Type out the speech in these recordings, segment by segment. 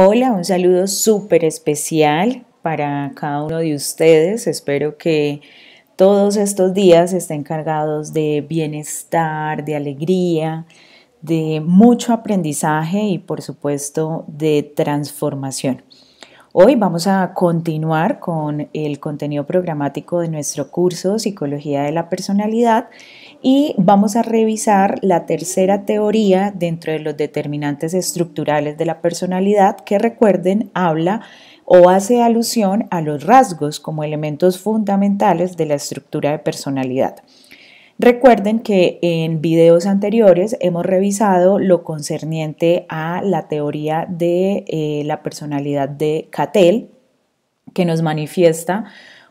Hola, un saludo súper especial para cada uno de ustedes. Espero que todos estos días estén cargados de bienestar, de alegría, de mucho aprendizaje y por supuesto de transformación. Hoy vamos a continuar con el contenido programático de nuestro curso Psicología de la Personalidad y vamos a revisar la tercera teoría dentro de los determinantes estructurales de la personalidad que recuerden habla o hace alusión a los rasgos como elementos fundamentales de la estructura de personalidad. Recuerden que en videos anteriores hemos revisado lo concerniente a la teoría de eh, la personalidad de Cattell, que nos manifiesta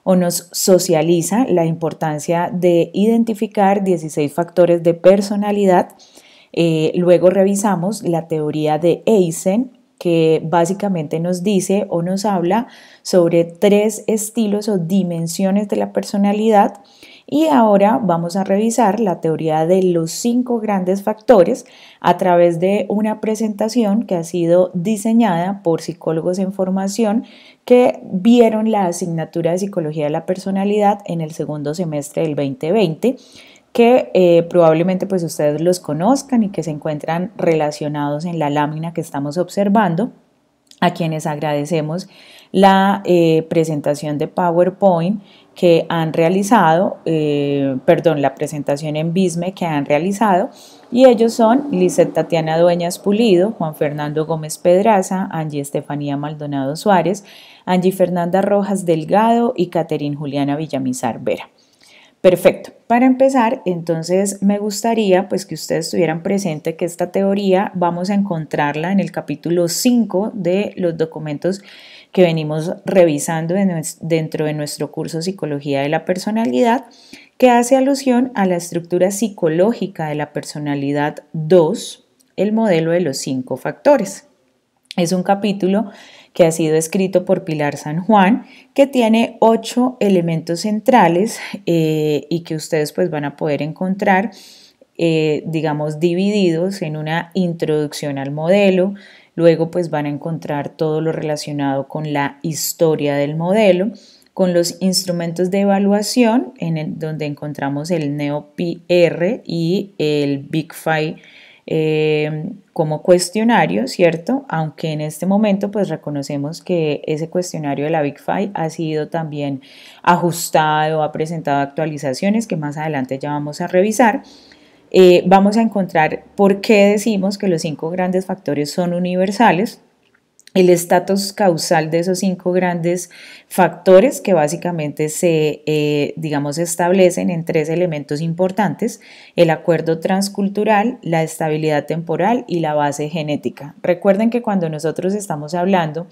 o nos socializa la importancia de identificar 16 factores de personalidad. Eh, luego revisamos la teoría de Eisen que básicamente nos dice o nos habla sobre tres estilos o dimensiones de la personalidad. Y ahora vamos a revisar la teoría de los cinco grandes factores a través de una presentación que ha sido diseñada por psicólogos en formación que vieron la asignatura de psicología de la personalidad en el segundo semestre del 2020 que eh, probablemente pues ustedes los conozcan y que se encuentran relacionados en la lámina que estamos observando, a quienes agradecemos la eh, presentación de PowerPoint que han realizado, eh, perdón, la presentación en BISME que han realizado, y ellos son Lizette Tatiana Dueñas Pulido, Juan Fernando Gómez Pedraza, Angie Estefanía Maldonado Suárez, Angie Fernanda Rojas Delgado y Caterín Juliana Villamizar Vera. Perfecto. Para empezar, entonces me gustaría pues que ustedes estuvieran presente que esta teoría vamos a encontrarla en el capítulo 5 de los documentos que venimos revisando dentro de nuestro curso Psicología de la Personalidad, que hace alusión a la estructura psicológica de la personalidad 2, el modelo de los cinco factores. Es un capítulo que ha sido escrito por Pilar San Juan, que tiene ocho elementos centrales eh, y que ustedes pues van a poder encontrar, eh, digamos, divididos en una introducción al modelo, luego pues van a encontrar todo lo relacionado con la historia del modelo, con los instrumentos de evaluación, en donde encontramos el NeoPR y el Big Five eh, como cuestionario, ¿cierto? Aunque en este momento pues reconocemos que ese cuestionario de la Big Five ha sido también ajustado, ha presentado actualizaciones que más adelante ya vamos a revisar. Eh, vamos a encontrar por qué decimos que los cinco grandes factores son universales el estatus causal de esos cinco grandes factores que básicamente se, eh, digamos, establecen en tres elementos importantes, el acuerdo transcultural, la estabilidad temporal y la base genética. Recuerden que cuando nosotros estamos hablando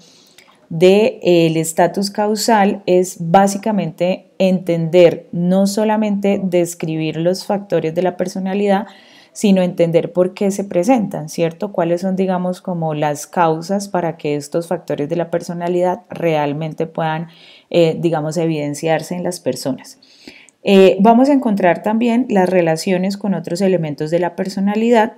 del de, eh, el estatus causal es básicamente entender, no solamente describir los factores de la personalidad, sino entender por qué se presentan, ¿cierto? Cuáles son, digamos, como las causas para que estos factores de la personalidad realmente puedan, eh, digamos, evidenciarse en las personas. Eh, vamos a encontrar también las relaciones con otros elementos de la personalidad,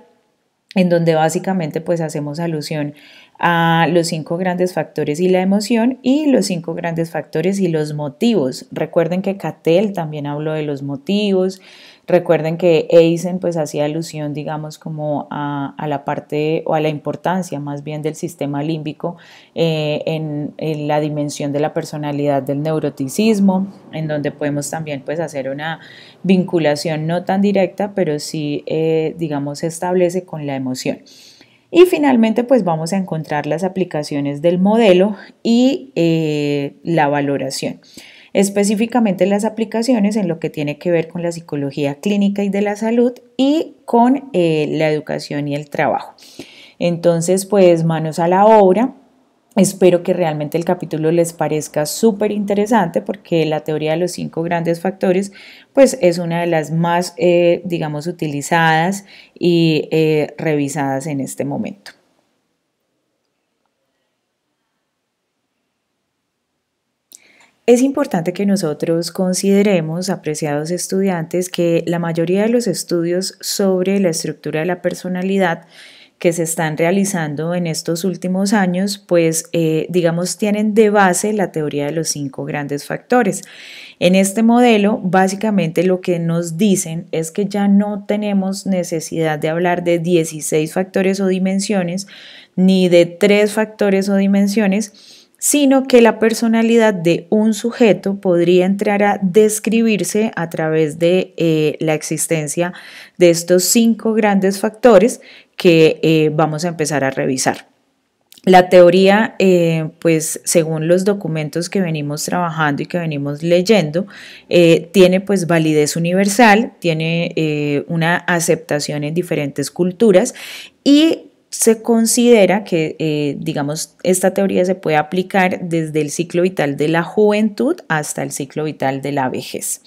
en donde básicamente pues hacemos alusión a los cinco grandes factores y la emoción y los cinco grandes factores y los motivos. Recuerden que Cattell también habló de los motivos, Recuerden que Eisen pues hacía alusión, digamos, como a, la parte o a la importancia más bien del sistema límbico eh, en, la dimensión de la personalidad del neuroticismo, en donde podemos también pues hacer una vinculación no tan directa, pero sí, eh, digamos, se establece con la emoción. Y finalmente, pues vamos a encontrar las aplicaciones del modelo y eh, la valoración específicamente las aplicaciones en lo que tiene que ver con la psicología clínica y de la salud y con eh, la educación y el trabajo. Entonces, pues manos a la obra. Espero que realmente el capítulo les parezca súper interesante porque la teoría de los cinco grandes factores pues es una de las más, eh, digamos, utilizadas y eh, revisadas en este momento. Es importante que nosotros consideremos, apreciados estudiantes, que la mayoría de los estudios sobre la estructura de la personalidad que se están realizando en estos últimos años, pues eh, digamos tienen de base la teoría de los cinco grandes factores. En este modelo, básicamente lo que nos dicen es que ya no tenemos necesidad de hablar de 16 factores o dimensiones, ni de tres factores o dimensiones, sino que la personalidad de un sujeto podría entrar a describirse a través de eh, la existencia de estos cinco grandes factores que eh, vamos a empezar a revisar. La teoría, eh, pues según los documentos que venimos trabajando y que venimos leyendo, tiene pues validez universal, tiene una aceptación en diferentes culturas y se considera que, eh, digamos, esta teoría se puede aplicar desde el ciclo vital de la juventud hasta el ciclo vital de la vejez.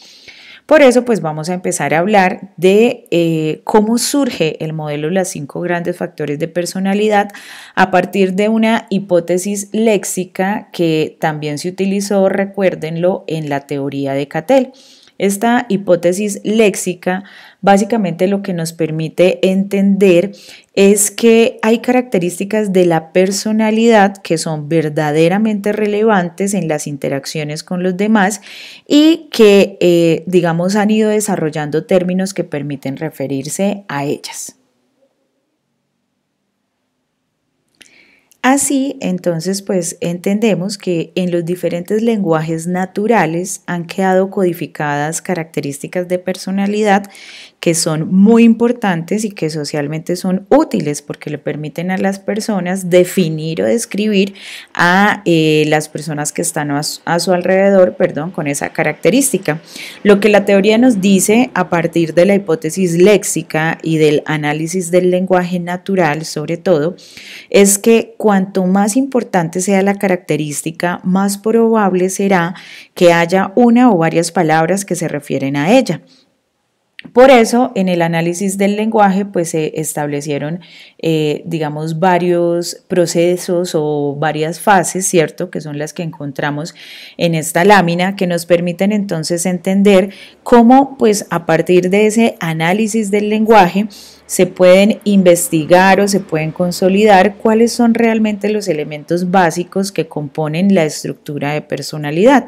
Por eso, pues vamos a empezar a hablar de eh, cómo surge el modelo de los cinco grandes factores de personalidad a partir de una hipótesis léxica que también se utilizó, recuérdenlo, en la teoría de Cattell. Esta hipótesis léxica básicamente lo que nos permite entender es que hay características de la personalidad que son verdaderamente relevantes en las interacciones con los demás y que, eh, digamos, han ido desarrollando términos que permiten referirse a ellas. Así, entonces, pues entendemos que en los diferentes lenguajes naturales han quedado codificadas características de personalidad que son muy importantes y que socialmente son útiles porque le permiten a las personas definir o describir a eh, las personas que están a su, a su alrededor, perdón, con esa característica. Lo que la teoría nos dice a partir de la hipótesis léxica y del análisis del lenguaje natural, sobre todo, es que cuanto más importante sea la característica, más probable será que haya una o varias palabras que se refieren a ella. Por eso, en el análisis del lenguaje, pues se establecieron, eh, digamos, varios procesos o varias fases, ¿cierto? Que son las que encontramos en esta lámina, que nos permiten entonces entender cómo, pues, a partir de ese análisis del lenguaje, se pueden investigar o se pueden consolidar cuáles son realmente los elementos básicos que componen la estructura de personalidad.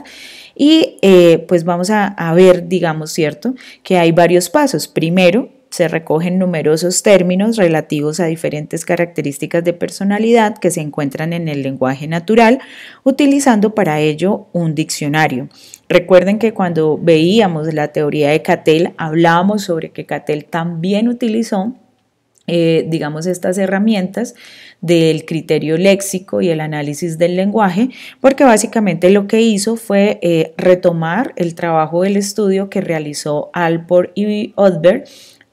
Y eh, pues vamos a, ver, digamos, ¿cierto? Que hay varios pasos. Primero, se recogen numerosos términos relativos a diferentes características de personalidad que se encuentran en el lenguaje natural, utilizando para ello un diccionario. Recuerden que cuando veíamos la teoría de Cattell, hablábamos sobre que Cattell también utilizó eh, digamos, estas herramientas del criterio léxico y el análisis del lenguaje, porque básicamente lo que hizo fue eh, retomar el trabajo del estudio que realizó Alport y Odberg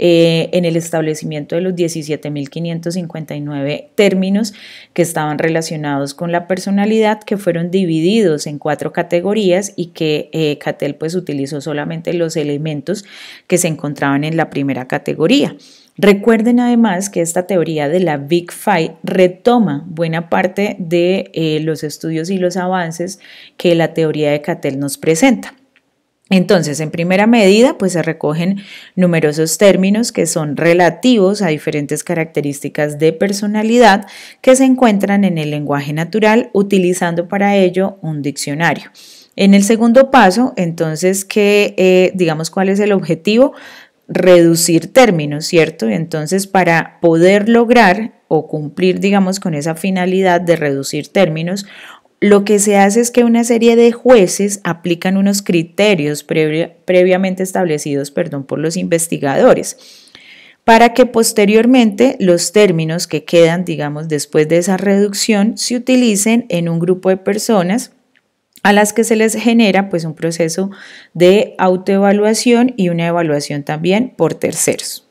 eh, en el establecimiento de los 17.559 términos que estaban relacionados con la personalidad, que fueron divididos en cuatro categorías y que eh, pues utilizó solamente los elementos que se encontraban en la primera categoría. Recuerden además que esta teoría de la Big Five retoma buena parte de eh, los estudios y los avances que la teoría de Cattell nos presenta. Entonces, en primera medida, pues se recogen numerosos términos que son relativos a diferentes características de personalidad que se encuentran en el lenguaje natural utilizando para ello un diccionario. En el segundo paso, entonces, que eh, digamos cuál es el objetivo, reducir términos, ¿cierto? Entonces, para poder lograr o cumplir, digamos, con esa finalidad de reducir términos, lo que se hace es que una serie de jueces aplican unos criterios previamente establecidos perdón, por los investigadores para que posteriormente los términos que quedan, digamos, después de esa reducción se utilicen en un grupo de personas a las que se les genera pues un proceso de autoevaluación y una evaluación también por terceros.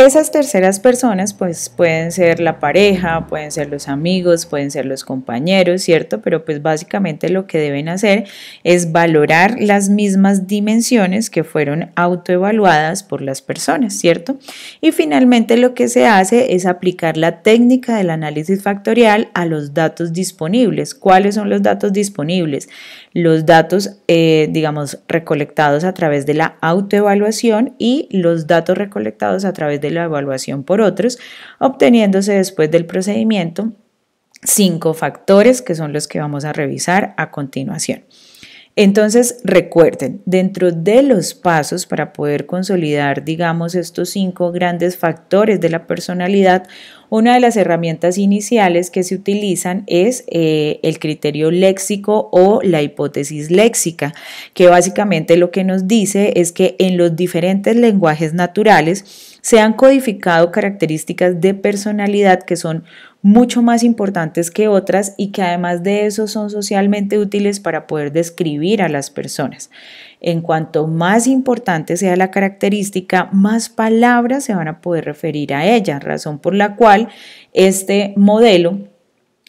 Esas terceras personas pues pueden ser la pareja, pueden ser los amigos, pueden ser los compañeros, ¿cierto? Pero pues básicamente lo que deben hacer es valorar las mismas dimensiones que fueron autoevaluadas por las personas, ¿cierto? Y finalmente lo que se hace es aplicar la técnica del análisis factorial a los datos disponibles. ¿Cuáles son los datos disponibles? Los datos, eh, digamos, recolectados a través de la autoevaluación y los datos recolectados a través de la evaluación por otros, obteniéndose después del procedimiento cinco factores que son los que vamos a revisar a continuación. Entonces, recuerden, dentro de los pasos para poder consolidar, digamos, estos cinco grandes factores de la personalidad, una de las herramientas iniciales que se utilizan es eh, el criterio léxico o la hipótesis léxica, que básicamente lo que nos dice es que en los diferentes lenguajes naturales, se han codificado características de personalidad que son mucho más importantes que otras y que además de eso son socialmente útiles para poder describir a las personas. En cuanto más importante sea la característica, más palabras se van a poder referir a ella, razón por la cual este modelo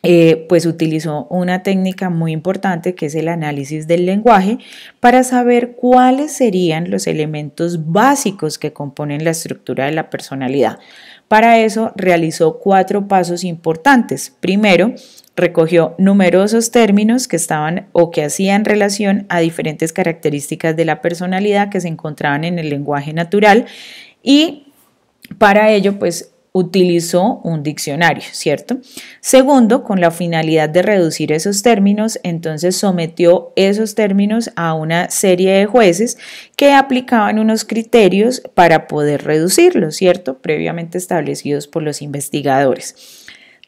eh, pues utilizó una técnica muy importante que es el análisis del lenguaje para saber cuáles serían los elementos básicos que componen la estructura de la personalidad. Para eso realizó cuatro pasos importantes. Primero, recogió numerosos términos que estaban o que hacían relación a diferentes características de la personalidad que se encontraban en el lenguaje natural y para ello pues utilizó un diccionario, ¿cierto? Segundo, con la finalidad de reducir esos términos, entonces sometió esos términos a una serie de jueces que aplicaban unos criterios para poder reducirlos, ¿cierto? Previamente establecidos por los investigadores.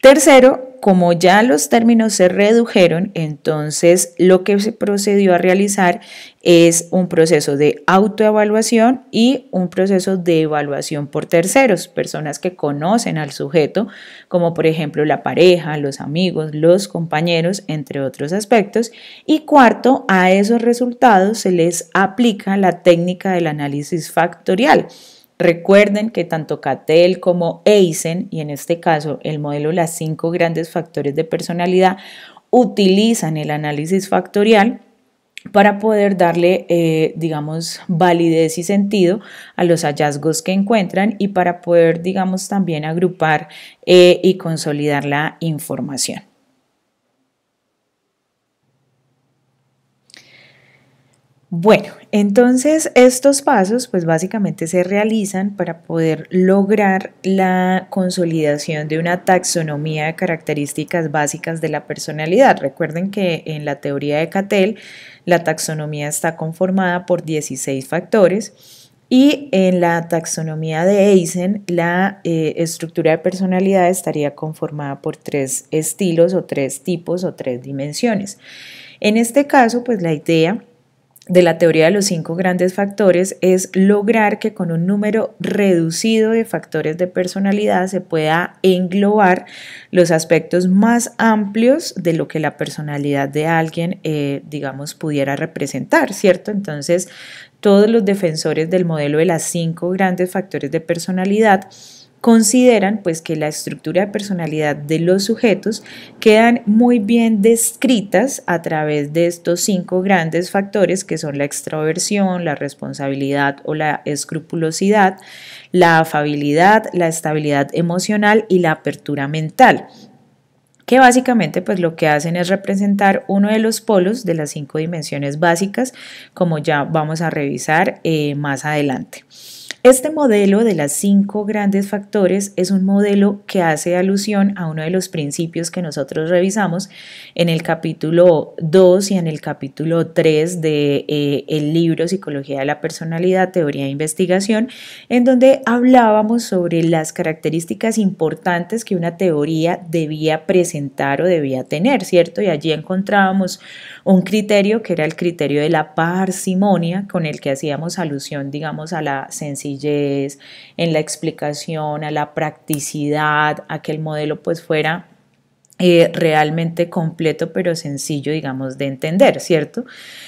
Tercero, como ya los términos se redujeron, entonces lo que se procedió a realizar es un proceso de autoevaluación y un proceso de evaluación por terceros, personas que conocen al sujeto, como por ejemplo la pareja, los amigos, los compañeros, entre otros aspectos. Y cuarto, a esos resultados se les aplica la técnica del análisis factorial Recuerden que tanto CATEL como EISEN, y en este caso el modelo Las cinco grandes factores de personalidad, utilizan el análisis factorial para poder darle, eh, digamos, validez y sentido a los hallazgos que encuentran y para poder, digamos, también agrupar eh, y consolidar la información. Bueno, entonces estos pasos pues básicamente se realizan para poder lograr la consolidación de una taxonomía de características básicas de la personalidad. Recuerden que en la teoría de Cattell la taxonomía está conformada por 16 factores y en la taxonomía de Eisen la eh, estructura de personalidad estaría conformada por tres estilos o tres tipos o tres dimensiones. En este caso pues la idea de la teoría de los cinco grandes factores es lograr que con un número reducido de factores de personalidad se pueda englobar los aspectos más amplios de lo que la personalidad de alguien, eh, digamos, pudiera representar, ¿cierto? Entonces, todos los defensores del modelo de las cinco grandes factores de personalidad consideran pues que la estructura de personalidad de los sujetos quedan muy bien descritas a través de estos cinco grandes factores que son la extroversión, la responsabilidad o la escrupulosidad, la afabilidad, la estabilidad emocional y la apertura mental que básicamente pues lo que hacen es representar uno de los polos de las cinco dimensiones básicas como ya vamos a revisar eh, más adelante. Este modelo de las cinco grandes factores es un modelo que hace alusión a uno de los principios que nosotros revisamos en el capítulo 2 y en el capítulo 3 de eh, libro Psicología de la Personalidad, Teoría e Investigación, en donde hablábamos sobre las características importantes que una teoría debía presentar o debía tener, ¿cierto? Y allí encontrábamos un criterio que era el criterio de la parsimonia con el que hacíamos alusión, digamos, a la sensibilidad en la explicación, a la practicidad, a que el modelo pues fuera eh, realmente completo pero sencillo, digamos, de entender, ¿cierto?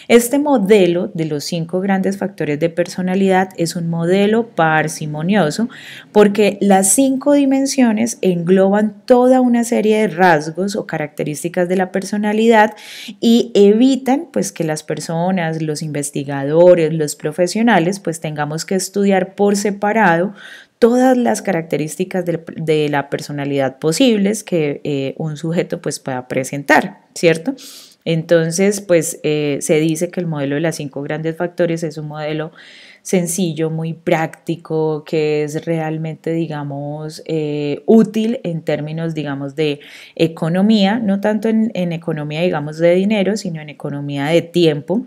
Este modelo de los cinco grandes factores de personalidad es un modelo parsimonioso porque las cinco dimensiones engloban toda una serie de rasgos o características de la personalidad y evitan pues que las personas, los investigadores, los profesionales pues tengamos que estudiar por separado todas las características de, la personalidad posibles que eh, un sujeto pues pueda presentar, ¿cierto? Entonces, pues eh, se dice que el modelo de las cinco grandes factores es un modelo sencillo, muy práctico, que es realmente, digamos, eh, útil en términos, digamos, de economía, no tanto en, economía, digamos, de dinero, sino en economía de tiempo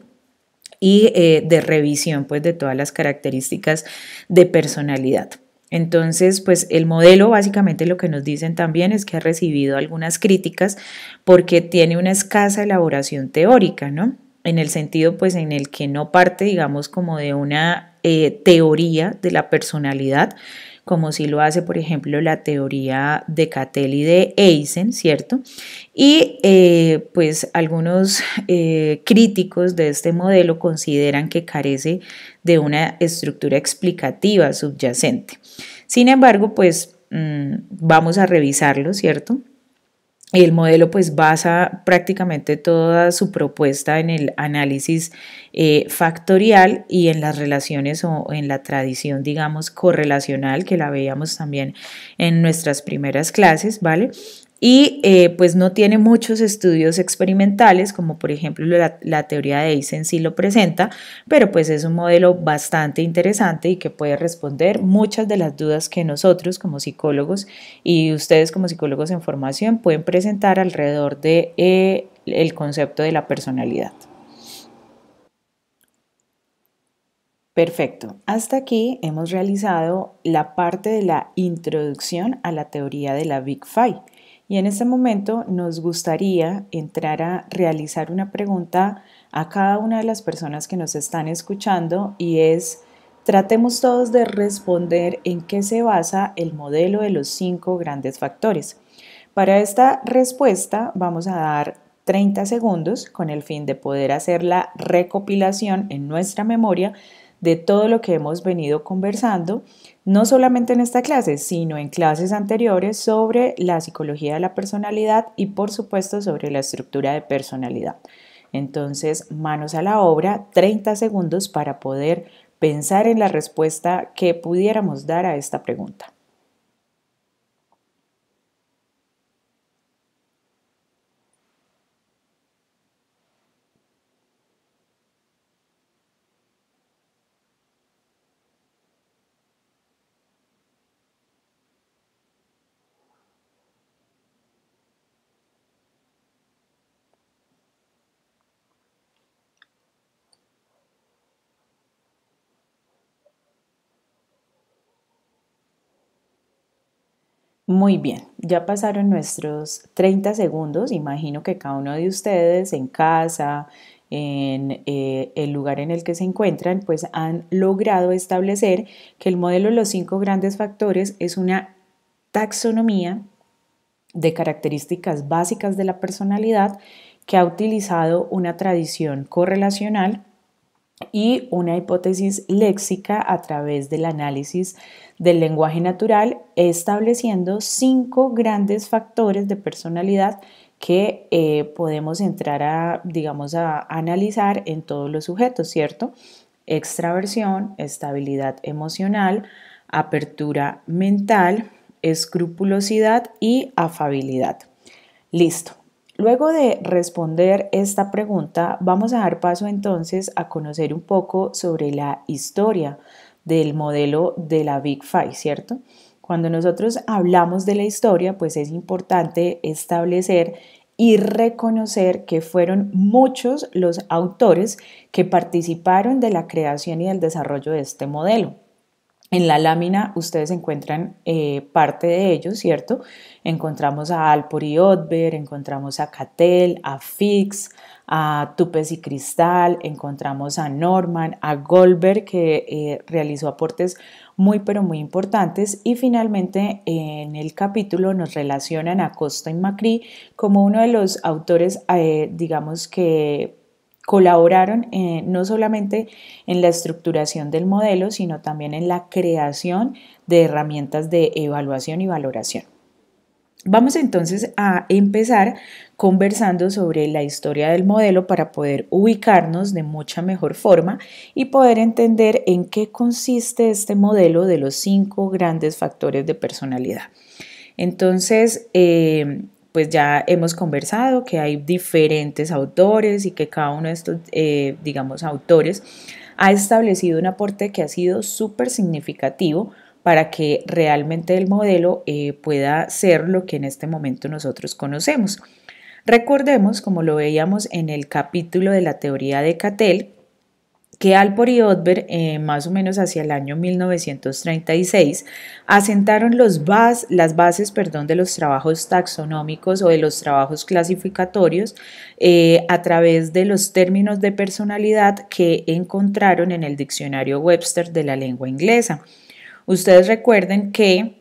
y de revisión, pues, de todas las características de personalidad. Entonces, pues el modelo básicamente lo que nos dicen también es que ha recibido algunas críticas porque tiene una escasa elaboración teórica, ¿no? En el sentido, pues, en el que no parte, digamos, como de una eh, teoría de la personalidad, como si lo hace, por ejemplo, la teoría de Cattell y de Eisen, ¿cierto? Y eh, pues algunos eh, críticos de este modelo consideran que carece de una estructura explicativa subyacente. Sin embargo, pues mm, vamos a revisarlo, ¿cierto? El modelo pues basa prácticamente toda su propuesta en el análisis eh, factorial y en las relaciones o en la tradición, digamos, correlacional que la veíamos también en nuestras primeras clases, ¿vale? y eh, pues no tiene muchos estudios experimentales, como por ejemplo la, teoría de Eisen sí lo presenta, pero pues es un modelo bastante interesante y que puede responder muchas de las dudas que nosotros como psicólogos y ustedes como psicólogos en formación pueden presentar alrededor de eh, el concepto de la personalidad. Perfecto, hasta aquí hemos realizado la parte de la introducción a la teoría de la Big Five. Y en este momento nos gustaría entrar a realizar una pregunta a cada una de las personas que nos están escuchando y es, tratemos todos de responder en qué se basa el modelo de los cinco grandes factores. Para esta respuesta vamos a dar 30 segundos con el fin de poder hacer la recopilación en nuestra memoria de todo lo que hemos venido conversando no solamente en esta clase, sino en clases anteriores sobre la psicología de la personalidad y por supuesto sobre la estructura de personalidad. Entonces, manos a la obra, 30 segundos para poder pensar en la respuesta que pudiéramos dar a esta pregunta. Muy bien, ya pasaron nuestros 30 segundos. Imagino que cada uno de ustedes en casa, en eh, el lugar en el que se encuentran, pues han logrado establecer que el modelo de Los cinco grandes factores es una taxonomía de características básicas de la personalidad que ha utilizado una tradición correlacional y una hipótesis léxica a través del análisis del lenguaje natural, estableciendo cinco grandes factores de personalidad que eh, podemos entrar a, digamos, a analizar en todos los sujetos, ¿cierto? Extraversión, estabilidad emocional, apertura mental, escrupulosidad y afabilidad. Listo, Luego de responder esta pregunta, vamos a dar paso entonces a conocer un poco sobre la historia del modelo de la Big Five, ¿cierto? Cuando nosotros hablamos de la historia, pues es importante establecer y reconocer que fueron muchos los autores que participaron de la creación y el desarrollo de este modelo. En la lámina ustedes encuentran eh, parte de ellos, ¿cierto? Encontramos a y Otber, encontramos a Catel, a Fix, a Tupes y Cristal, encontramos a Norman, a Goldberg, que eh, realizó aportes muy pero muy importantes y finalmente en el capítulo nos relacionan a Costa y Macri como uno de los autores, eh, digamos que colaboraron eh, no solamente en la estructuración del modelo, sino también en la creación de herramientas de evaluación y valoración. Vamos entonces a empezar conversando sobre la historia del modelo para poder ubicarnos de mucha mejor forma y poder entender en qué consiste este modelo de los cinco grandes factores de personalidad. Entonces, eh, pues ya hemos conversado que hay diferentes autores y que cada uno de estos, eh, digamos, autores ha establecido un aporte que ha sido súper significativo para que realmente el modelo eh, pueda ser lo que en este momento nosotros conocemos. Recordemos, como lo veíamos en el capítulo de la teoría de Cattell, que Alport y Otber, eh, más o menos hacia el año 1936, asentaron las bases perdón, de los trabajos taxonómicos o de los trabajos clasificatorios eh, a través de los términos de personalidad que encontraron en el diccionario Webster de la lengua inglesa. Ustedes recuerden que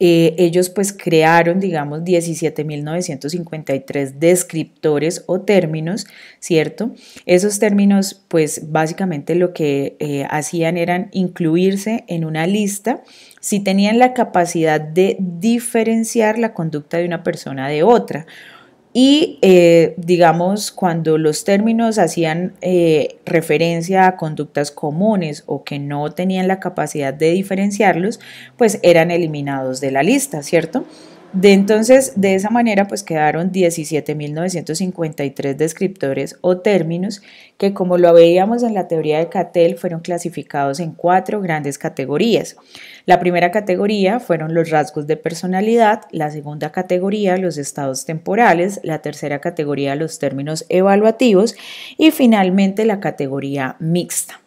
eh, ellos pues crearon, digamos, 17.953 descriptores o términos, ¿cierto? Esos términos pues básicamente lo que eh, hacían eran incluirse en una lista si tenían la capacidad de diferenciar la conducta de una persona de otra. Y eh, digamos, cuando los términos hacían eh, referencia a conductas comunes o que no tenían la capacidad de diferenciarlos, pues eran eliminados de la lista, ¿cierto? De entonces, de esa manera, pues quedaron 17.953 descriptores o términos que, como lo veíamos en la teoría de Cattell, fueron clasificados en cuatro grandes categorías. La primera categoría fueron los rasgos de personalidad, la segunda categoría los estados temporales, la tercera categoría los términos evaluativos y finalmente la categoría mixta.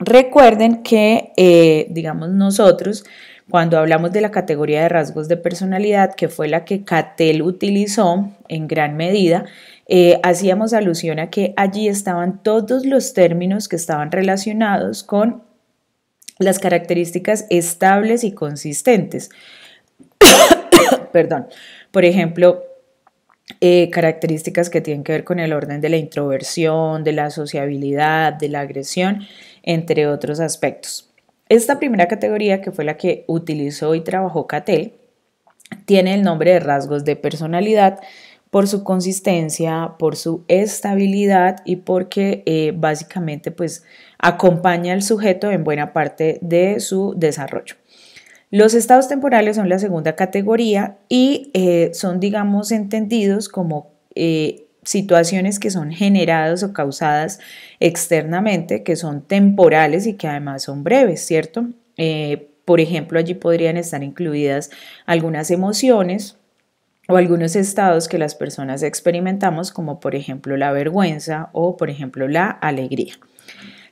Recuerden que, eh, digamos, nosotros cuando hablamos de la categoría de rasgos de personalidad, que fue la que Cattell utilizó en gran medida, eh, hacíamos alusión a que allí estaban todos los términos que estaban relacionados con las características estables y consistentes. Perdón. Por ejemplo, eh, características que tienen que ver con el orden de la introversión, de la sociabilidad, de la agresión, entre otros aspectos. Esta primera categoría, que fue la que utilizó y trabajó Catel, tiene el nombre de rasgos de personalidad por su consistencia, por su estabilidad y porque eh, básicamente pues acompaña al sujeto en buena parte de su desarrollo. Los estados temporales son la segunda categoría y eh, son digamos entendidos como eh, situaciones que son generadas o causadas externamente, que son temporales y que además son breves, ¿cierto? Eh, por ejemplo, allí podrían estar incluidas algunas emociones o algunos estados que las personas experimentamos, como por ejemplo la vergüenza o por ejemplo la alegría.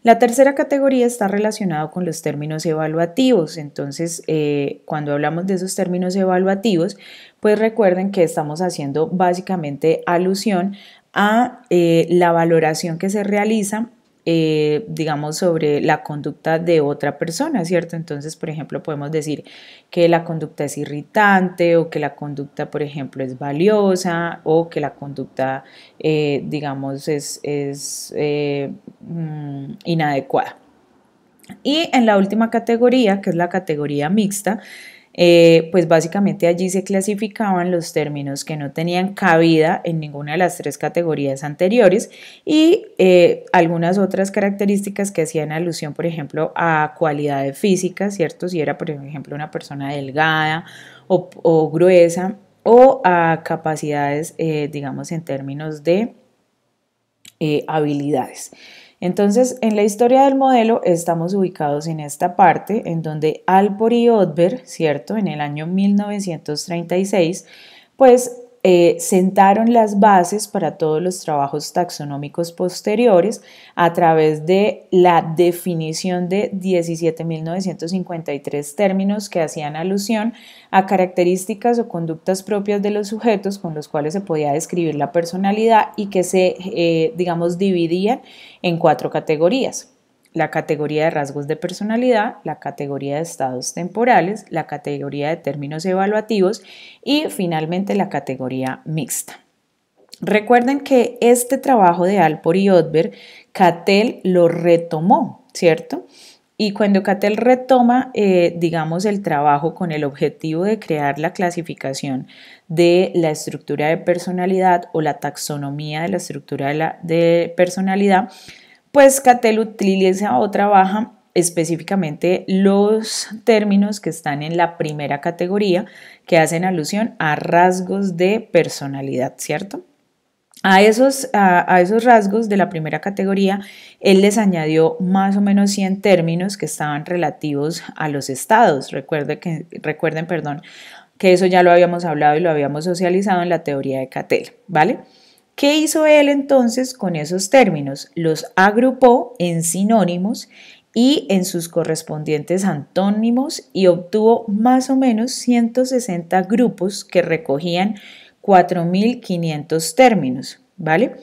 La tercera categoría está relacionada con los términos evaluativos. Entonces, eh, cuando hablamos de esos términos evaluativos, pues recuerden que estamos haciendo básicamente alusión a eh, la valoración que se realiza eh, digamos, sobre la conducta de otra persona, ¿cierto? Entonces, por ejemplo, podemos decir que la conducta es irritante o que la conducta, por ejemplo, es valiosa o que la conducta, eh, digamos, es, eh, mm, inadecuada. Y en la última categoría, que es la categoría mixta, eh, pues básicamente allí se clasificaban los términos que no tenían cabida en ninguna de las tres categorías anteriores y eh, algunas otras características que hacían alusión, por ejemplo, a cualidades físicas, ¿cierto? Si era, por ejemplo, una persona delgada o, gruesa o a capacidades, eh, digamos, en términos de habilidades. Entonces, en la historia del modelo estamos ubicados en esta parte, en donde Alpor y ¿cierto? En el año 1936, pues eh, sentaron las bases para todos los trabajos taxonómicos posteriores a través de la definición de 17.953 términos que hacían alusión a características o conductas propias de los sujetos con los cuales se podía describir la personalidad y que se, eh, digamos, dividían en cuatro categorías la categoría de rasgos de personalidad, la categoría de estados temporales, la categoría de términos evaluativos y finalmente la categoría mixta. Recuerden que este trabajo de Alpor y Otber, Cattell lo retomó, ¿cierto? Y cuando Cattell retoma, eh, digamos, el trabajo con el objetivo de crear la clasificación de la estructura de personalidad o la taxonomía de la estructura de personalidad, pues Catel utiliza o baja específicamente los términos que están en la primera categoría que hacen alusión a rasgos de personalidad, ¿cierto? A esos, a, esos, rasgos de la primera categoría, él les añadió más o menos 100 términos que estaban relativos a los estados. Recuerde que, recuerden perdón, que eso ya lo habíamos hablado y lo habíamos socializado en la teoría de Catel, ¿vale? ¿Qué hizo él entonces con esos términos? Los agrupó en sinónimos y en sus correspondientes antónimos y obtuvo más o menos 160 grupos que recogían 4.500 términos, ¿vale?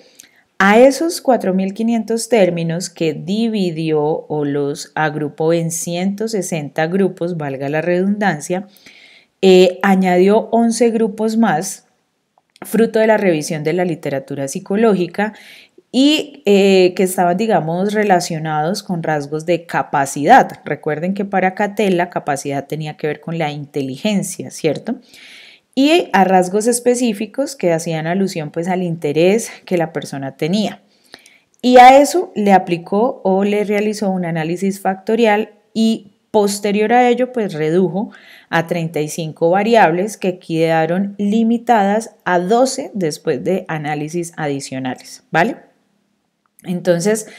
A esos 4.500 términos que dividió o los agrupó en 160 grupos, valga la redundancia, eh, añadió 11 grupos más fruto de la revisión de la literatura psicológica y eh, que estaban, digamos, relacionados con rasgos de capacidad. Recuerden que para Catel la capacidad tenía que ver con la inteligencia, ¿cierto? Y a rasgos específicos que hacían alusión pues al interés que la persona tenía. Y a eso le aplicó o le realizó un análisis factorial y Posterior a ello, pues redujo a 35 variables que quedaron limitadas a 12 después de análisis adicionales, ¿vale? Entonces,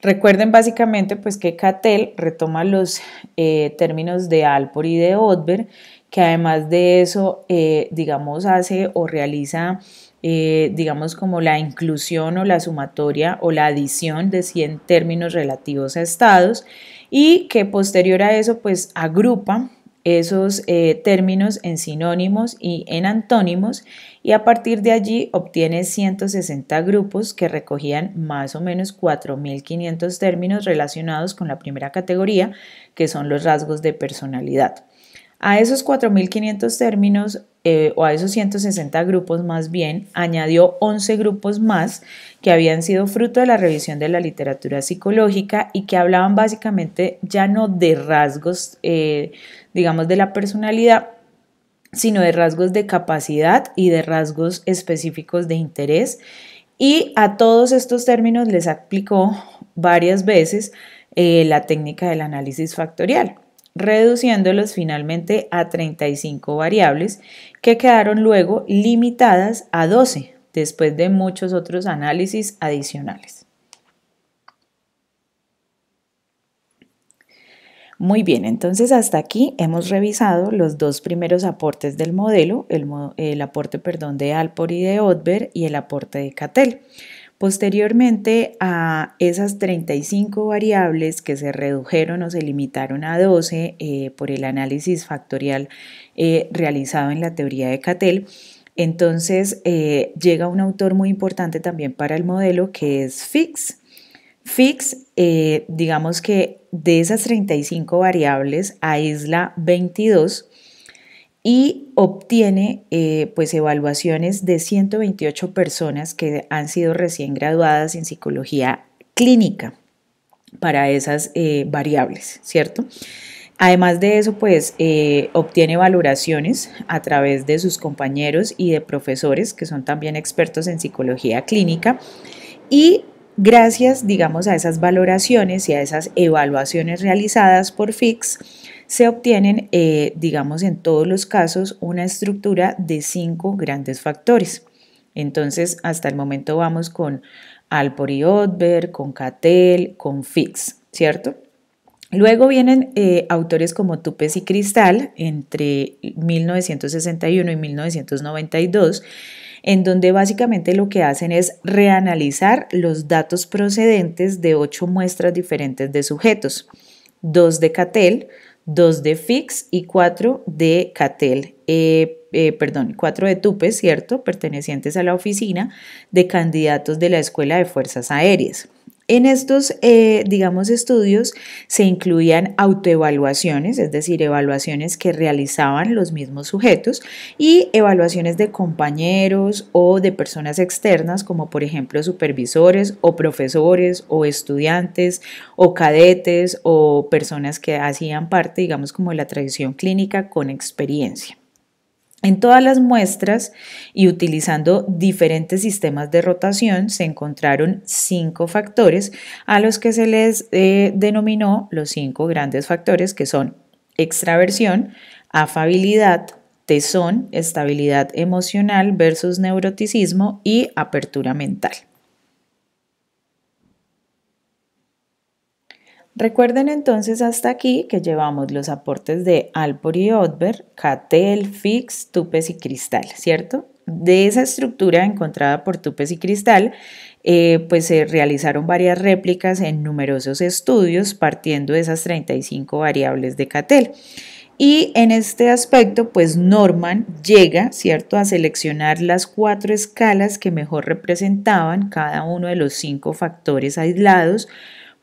recuerden básicamente pues que CATEL retoma los eh, términos de ALPOR y de OTBER, que además de eso, eh, digamos, hace o realiza eh, digamos como la inclusión o la sumatoria o la adición de 100 términos relativos a estados y que posterior a eso pues agrupa esos eh, términos en sinónimos y en antónimos y a partir de allí obtiene 160 grupos que recogían más o menos 4.500 términos relacionados con la primera categoría que son los rasgos de personalidad. A esos 4.500 términos eh, o a esos 160 grupos más bien, añadió 11 grupos más que habían sido fruto de la revisión de la literatura psicológica y que hablaban básicamente ya no de rasgos, eh, digamos, de la personalidad, sino de rasgos de capacidad y de rasgos específicos de interés. Y a todos estos términos les aplicó varias veces eh, la técnica del análisis factorial reduciéndolos finalmente a 35 variables que quedaron luego limitadas a 12 después de muchos otros análisis adicionales. Muy bien, entonces hasta aquí hemos revisado los dos primeros aportes del modelo, el, aporte perdón, de Alpor y de Otberg y el aporte de Catel. Posteriormente a esas 35 variables que se redujeron o se limitaron a 12 eh, por el análisis factorial eh, realizado en la teoría de Cattell, entonces eh, llega un autor muy importante también para el modelo que es Fix. Fix, digamos que de esas 35 variables aísla 22 y obtiene eh, pues evaluaciones de 128 personas que han sido recién graduadas en psicología clínica para esas eh, variables, ¿cierto? Además de eso, pues eh, obtiene valoraciones a través de sus compañeros y de profesores que son también expertos en psicología clínica y gracias, digamos, a esas valoraciones y a esas evaluaciones realizadas por FIX, se obtienen, eh, digamos, en todos los casos una estructura de cinco grandes factores. Entonces, hasta el momento vamos con Alpor y Otberg, con Catel, con Fix, ¿cierto? Luego vienen eh, autores como Tupes y Cristal entre 1961 y 1992, en donde básicamente lo que hacen es reanalizar los datos procedentes de ocho muestras diferentes de sujetos, dos de Catel dos de Fix y cuatro de Catel, eh, eh perdón, cuatro de Tupe, ¿cierto? Pertenecientes a la oficina de candidatos de la Escuela de Fuerzas Aéreas. En estos, eh, digamos, estudios se incluían autoevaluaciones, es decir, evaluaciones que realizaban los mismos sujetos y evaluaciones de compañeros o de personas externas, como por ejemplo supervisores o profesores o estudiantes o cadetes o personas que hacían parte, digamos, como de la tradición clínica con experiencia. En todas las muestras y utilizando diferentes sistemas de rotación se encontraron cinco factores a los que se les eh, denominó los cinco grandes factores que son extraversión, afabilidad, tesón, estabilidad emocional versus neuroticismo y apertura mental. Recuerden entonces hasta aquí que llevamos los aportes de Alpor y Otber, Catel, Fix, Tupes y Cristal, ¿cierto? De esa estructura encontrada por Tupes y Cristal, eh, pues se realizaron varias réplicas en numerosos estudios partiendo de esas 35 variables de Catel. Y en este aspecto, pues Norman llega, ¿cierto?, a seleccionar las cuatro escalas que mejor representaban cada uno de los cinco factores aislados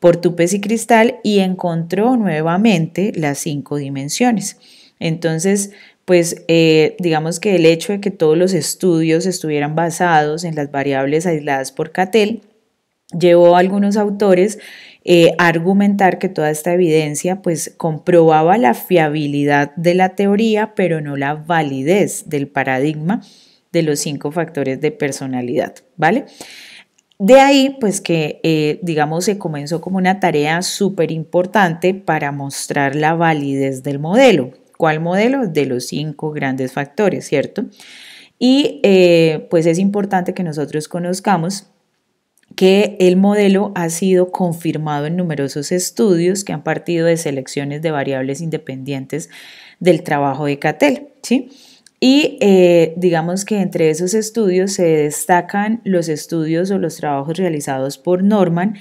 por tu y cristal y encontró nuevamente las cinco dimensiones. Entonces, pues eh, digamos que el hecho de que todos los estudios estuvieran basados en las variables aisladas por catel llevó a algunos autores eh, a argumentar que toda esta evidencia pues comprobaba la fiabilidad de la teoría pero no la validez del paradigma de los cinco factores de personalidad, ¿vale? De ahí, pues que, eh, digamos, se comenzó como una tarea súper importante para mostrar la validez del modelo. ¿Cuál modelo? De los cinco grandes factores, ¿cierto? Y eh, pues es importante que nosotros conozcamos que el modelo ha sido confirmado en numerosos estudios que han partido de selecciones de variables independientes del trabajo de CATEL, ¿sí? Y eh, digamos que entre esos estudios se destacan los estudios o los trabajos realizados por Norman,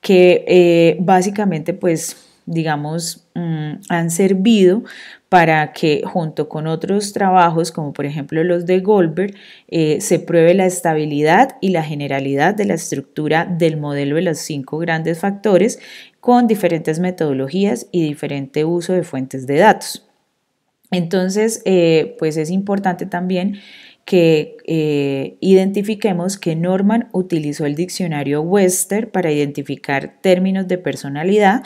que eh, básicamente pues digamos, mm, han servido para que junto con otros trabajos, como por ejemplo los de Goldberg, eh, se pruebe la estabilidad y la generalidad de la estructura del modelo de los cinco grandes factores con diferentes metodologías y diferente uso de fuentes de datos. Entonces, eh, pues es importante también que eh, identifiquemos que Norman utilizó el diccionario Webster para identificar términos de personalidad,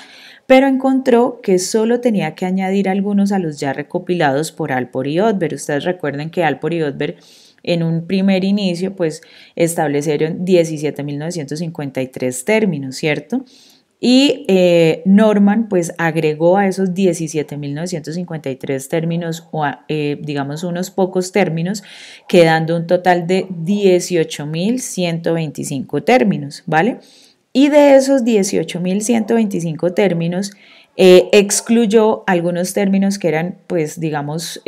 pero encontró que solo tenía que añadir algunos a los ya recopilados por Alpor y Odber. Ustedes recuerden que Alpor y Odber en un primer inicio pues establecieron 17.953 términos, ¿cierto? Y eh, Norman pues agregó a esos 17.953 términos, o eh, digamos unos pocos términos, quedando un total de 18.125 términos, ¿vale? Y de esos 18.125 términos, eh, excluyó algunos términos que eran pues digamos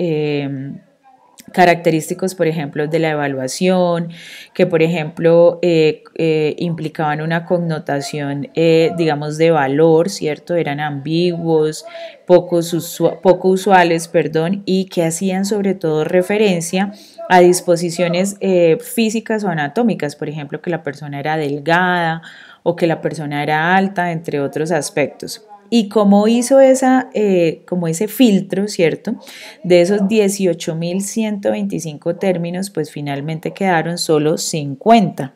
característicos, por ejemplo, de la evaluación, que, por ejemplo, eh, eh, implicaban una connotación, eh, digamos, de valor, ¿cierto? Eran ambiguos, poco usuales, perdón, y que hacían sobre todo referencia a disposiciones físicas o anatómicas, por ejemplo, que la persona era delgada o que la persona era alta, entre otros aspectos y como hizo esa, eh, como ese filtro, ¿cierto? De esos 18.125 términos, pues finalmente quedaron solo 50.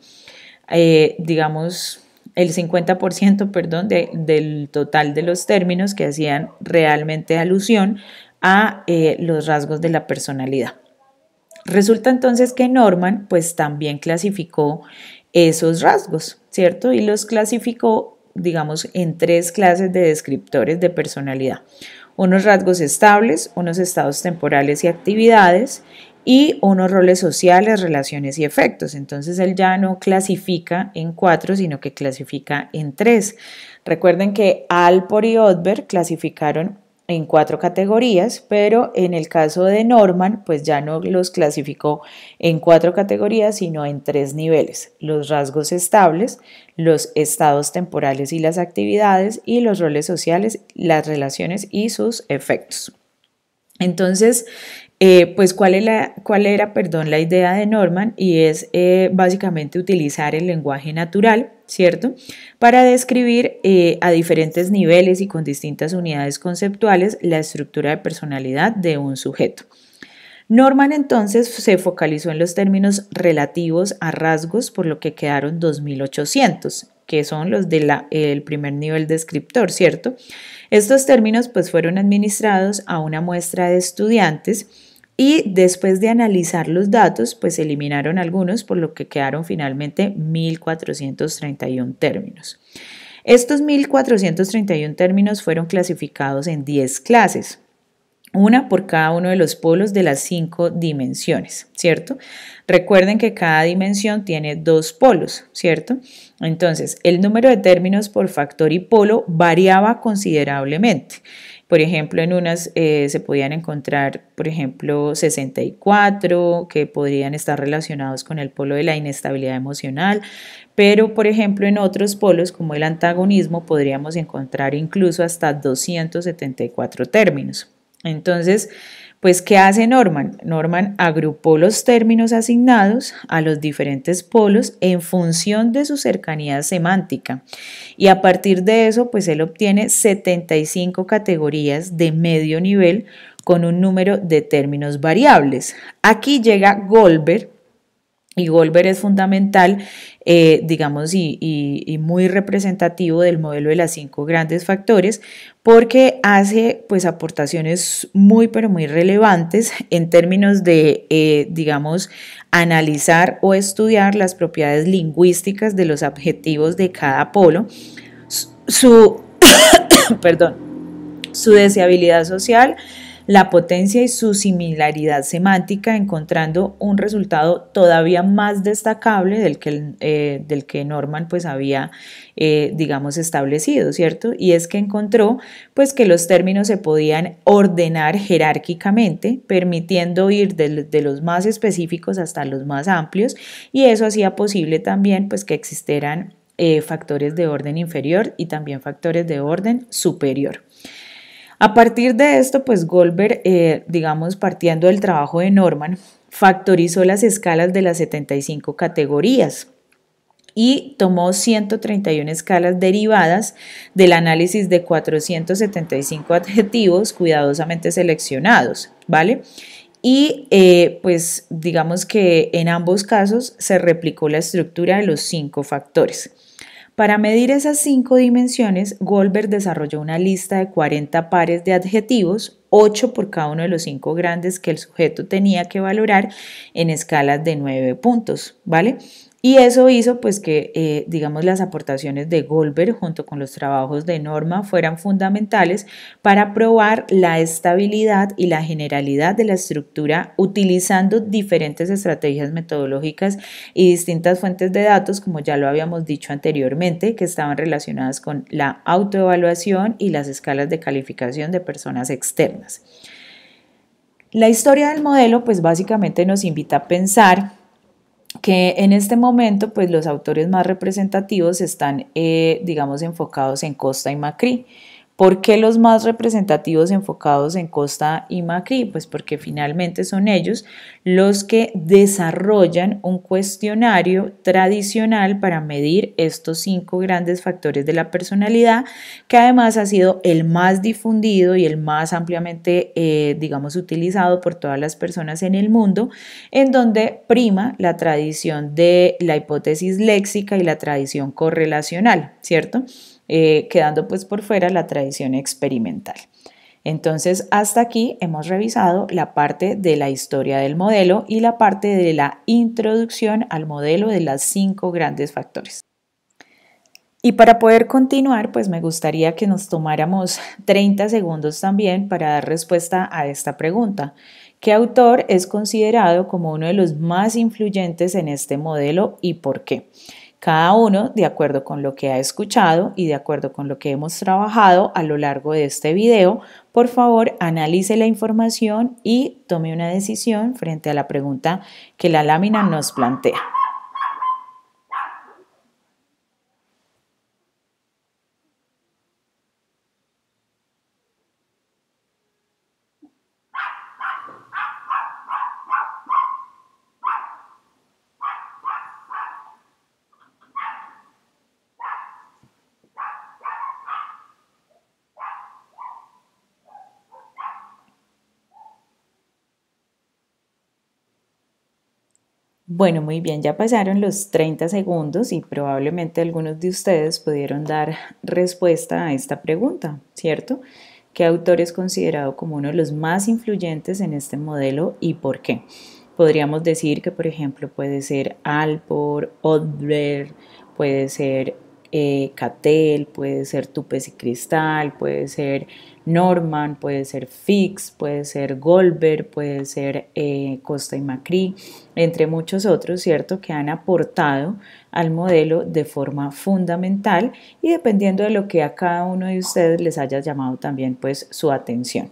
Eh, digamos, el 50%, perdón, del total de los términos que hacían realmente alusión a eh, los rasgos de la personalidad. Resulta entonces que Norman pues también clasificó esos rasgos, ¿cierto? Y los clasificó digamos, en tres clases de descriptores de personalidad. Unos rasgos estables, unos estados temporales y actividades y unos roles sociales, relaciones y efectos. Entonces él ya no clasifica en cuatro, sino que clasifica en tres. Recuerden que Alpor y Otberg clasificaron en cuatro categorías, pero en el caso de Norman, pues ya no los clasificó en cuatro categorías, sino en tres niveles, los rasgos estables, los estados temporales y las actividades, y los roles sociales, las relaciones y sus efectos. Entonces, eh, pues cuál, era perdón, la idea de Norman y es eh, básicamente utilizar el lenguaje natural ¿cierto? Para describir eh, a diferentes niveles y con distintas unidades conceptuales la estructura de personalidad de un sujeto. Norman entonces se focalizó en los términos relativos a rasgos, por lo que quedaron 2.800, que son los del primer nivel descriptor, ¿cierto? Estos términos pues fueron administrados a una muestra de estudiantes y después de analizar los datos, pues eliminaron algunos, por lo que quedaron finalmente 1.431 términos. Estos 1.431 términos fueron clasificados en 10 clases, una por cada uno de los polos de las 5 dimensiones, ¿cierto? Recuerden que cada dimensión tiene dos polos, ¿cierto? Entonces, el número de términos por factor y polo variaba considerablemente. Por ejemplo, en unas eh, se podían encontrar, por ejemplo, 64, que podrían estar relacionados con el polo de la inestabilidad emocional, pero, por ejemplo, en otros polos, como el antagonismo, podríamos encontrar incluso hasta 274 términos. Entonces, pues, ¿qué hace Norman? Norman agrupó los términos asignados a los diferentes polos en función de su cercanía semántica y a partir de eso, pues él obtiene 75 categorías de medio nivel con un número de términos variables. Aquí llega Goldberg y Goldberg es fundamental, eh, digamos, y, muy representativo del modelo de las cinco grandes factores, porque hace pues aportaciones muy, pero muy relevantes en términos de, eh, digamos, analizar o estudiar las propiedades lingüísticas de los adjetivos de cada polo, su, perdón, su deseabilidad social, la potencia y su similaridad semántica, encontrando un resultado todavía más destacable del que, eh, del que Norman pues había, eh, digamos, establecido, ¿cierto? Y es que encontró pues que los términos se podían ordenar jerárquicamente, permitiendo ir de, los más específicos hasta los más amplios, y eso hacía posible también pues que existieran eh, factores de orden inferior y también factores de orden superior. A partir de esto, pues Goldberg, eh, digamos, partiendo del trabajo de Norman, factorizó las escalas de las 75 categorías y tomó 131 escalas derivadas del análisis de 475 adjetivos cuidadosamente seleccionados, ¿vale? Y eh, pues digamos que en ambos casos se replicó la estructura de los cinco factores. Para medir esas cinco dimensiones, Goldberg desarrolló una lista de 40 pares de adjetivos 8 por cada uno de los cinco grandes que el sujeto tenía que valorar en escalas de 9 puntos, ¿vale? Y eso hizo pues que, eh, digamos, las aportaciones de Goldberg junto con los trabajos de Norma fueran fundamentales para probar la estabilidad y la generalidad de la estructura utilizando diferentes estrategias metodológicas y distintas fuentes de datos, como ya lo habíamos dicho anteriormente, que estaban relacionadas con la autoevaluación y las escalas de calificación de personas externas. La historia del modelo, pues básicamente nos invita a pensar que en este momento, pues los autores más representativos están, eh, digamos, enfocados en Costa y Macri. ¿Por qué los más representativos enfocados en Costa y Macri? Pues porque finalmente son ellos los que desarrollan un cuestionario tradicional para medir estos cinco grandes factores de la personalidad, que además ha sido el más difundido y el más ampliamente, eh, digamos, utilizado por todas las personas en el mundo, en donde prima la tradición de la hipótesis léxica y la tradición correlacional, ¿cierto? Eh, quedando pues por fuera la tradición experimental. Entonces, hasta aquí hemos revisado la parte de la historia del modelo y la parte de la introducción al modelo de las cinco grandes factores. Y para poder continuar, pues me gustaría que nos tomáramos 30 segundos también para dar respuesta a esta pregunta. ¿Qué autor es considerado como uno de los más influyentes en este modelo y por qué? cada uno de acuerdo con lo que ha escuchado y de acuerdo con lo que hemos trabajado a lo largo de este video, por favor analice la información y tome una decisión frente a la pregunta que la lámina nos plantea. Bueno, muy bien, ya pasaron los 30 segundos y probablemente algunos de ustedes pudieron dar respuesta a esta pregunta, ¿cierto? ¿Qué autor es considerado como uno de los más influyentes en este modelo y por qué? Podríamos decir que, por ejemplo, puede ser Alpor, Odler, puede ser eh, puede ser Tupes y Cristal, puede ser Norman, puede ser Fix, puede ser Goldberg, puede ser eh, Costa y Macri, entre muchos otros, ¿cierto?, que han aportado al modelo de forma fundamental y dependiendo de lo que a cada uno de ustedes les haya llamado también pues su atención.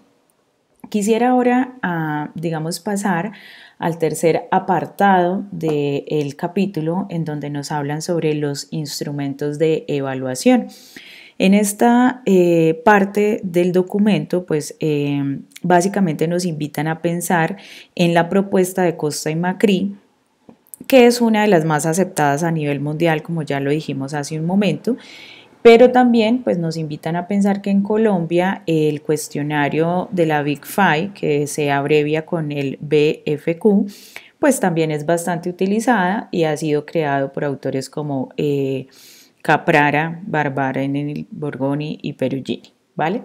Quisiera ahora, ah, digamos, pasar al tercer apartado del capítulo en donde nos hablan sobre los instrumentos de evaluación. En esta eh, parte del documento, pues em, básicamente nos invitan a pensar en la propuesta de Costa y Macri, que es una de las más aceptadas a nivel mundial, como ya lo dijimos hace un momento, pero también pues, nos invitan a pensar que en Colombia el cuestionario de la Big Five, que se abrevia con el BFQ, pues también es bastante utilizada y ha sido creado por autores como eh, Caprara, Barbara en Borgoni y Perugini, ¿vale?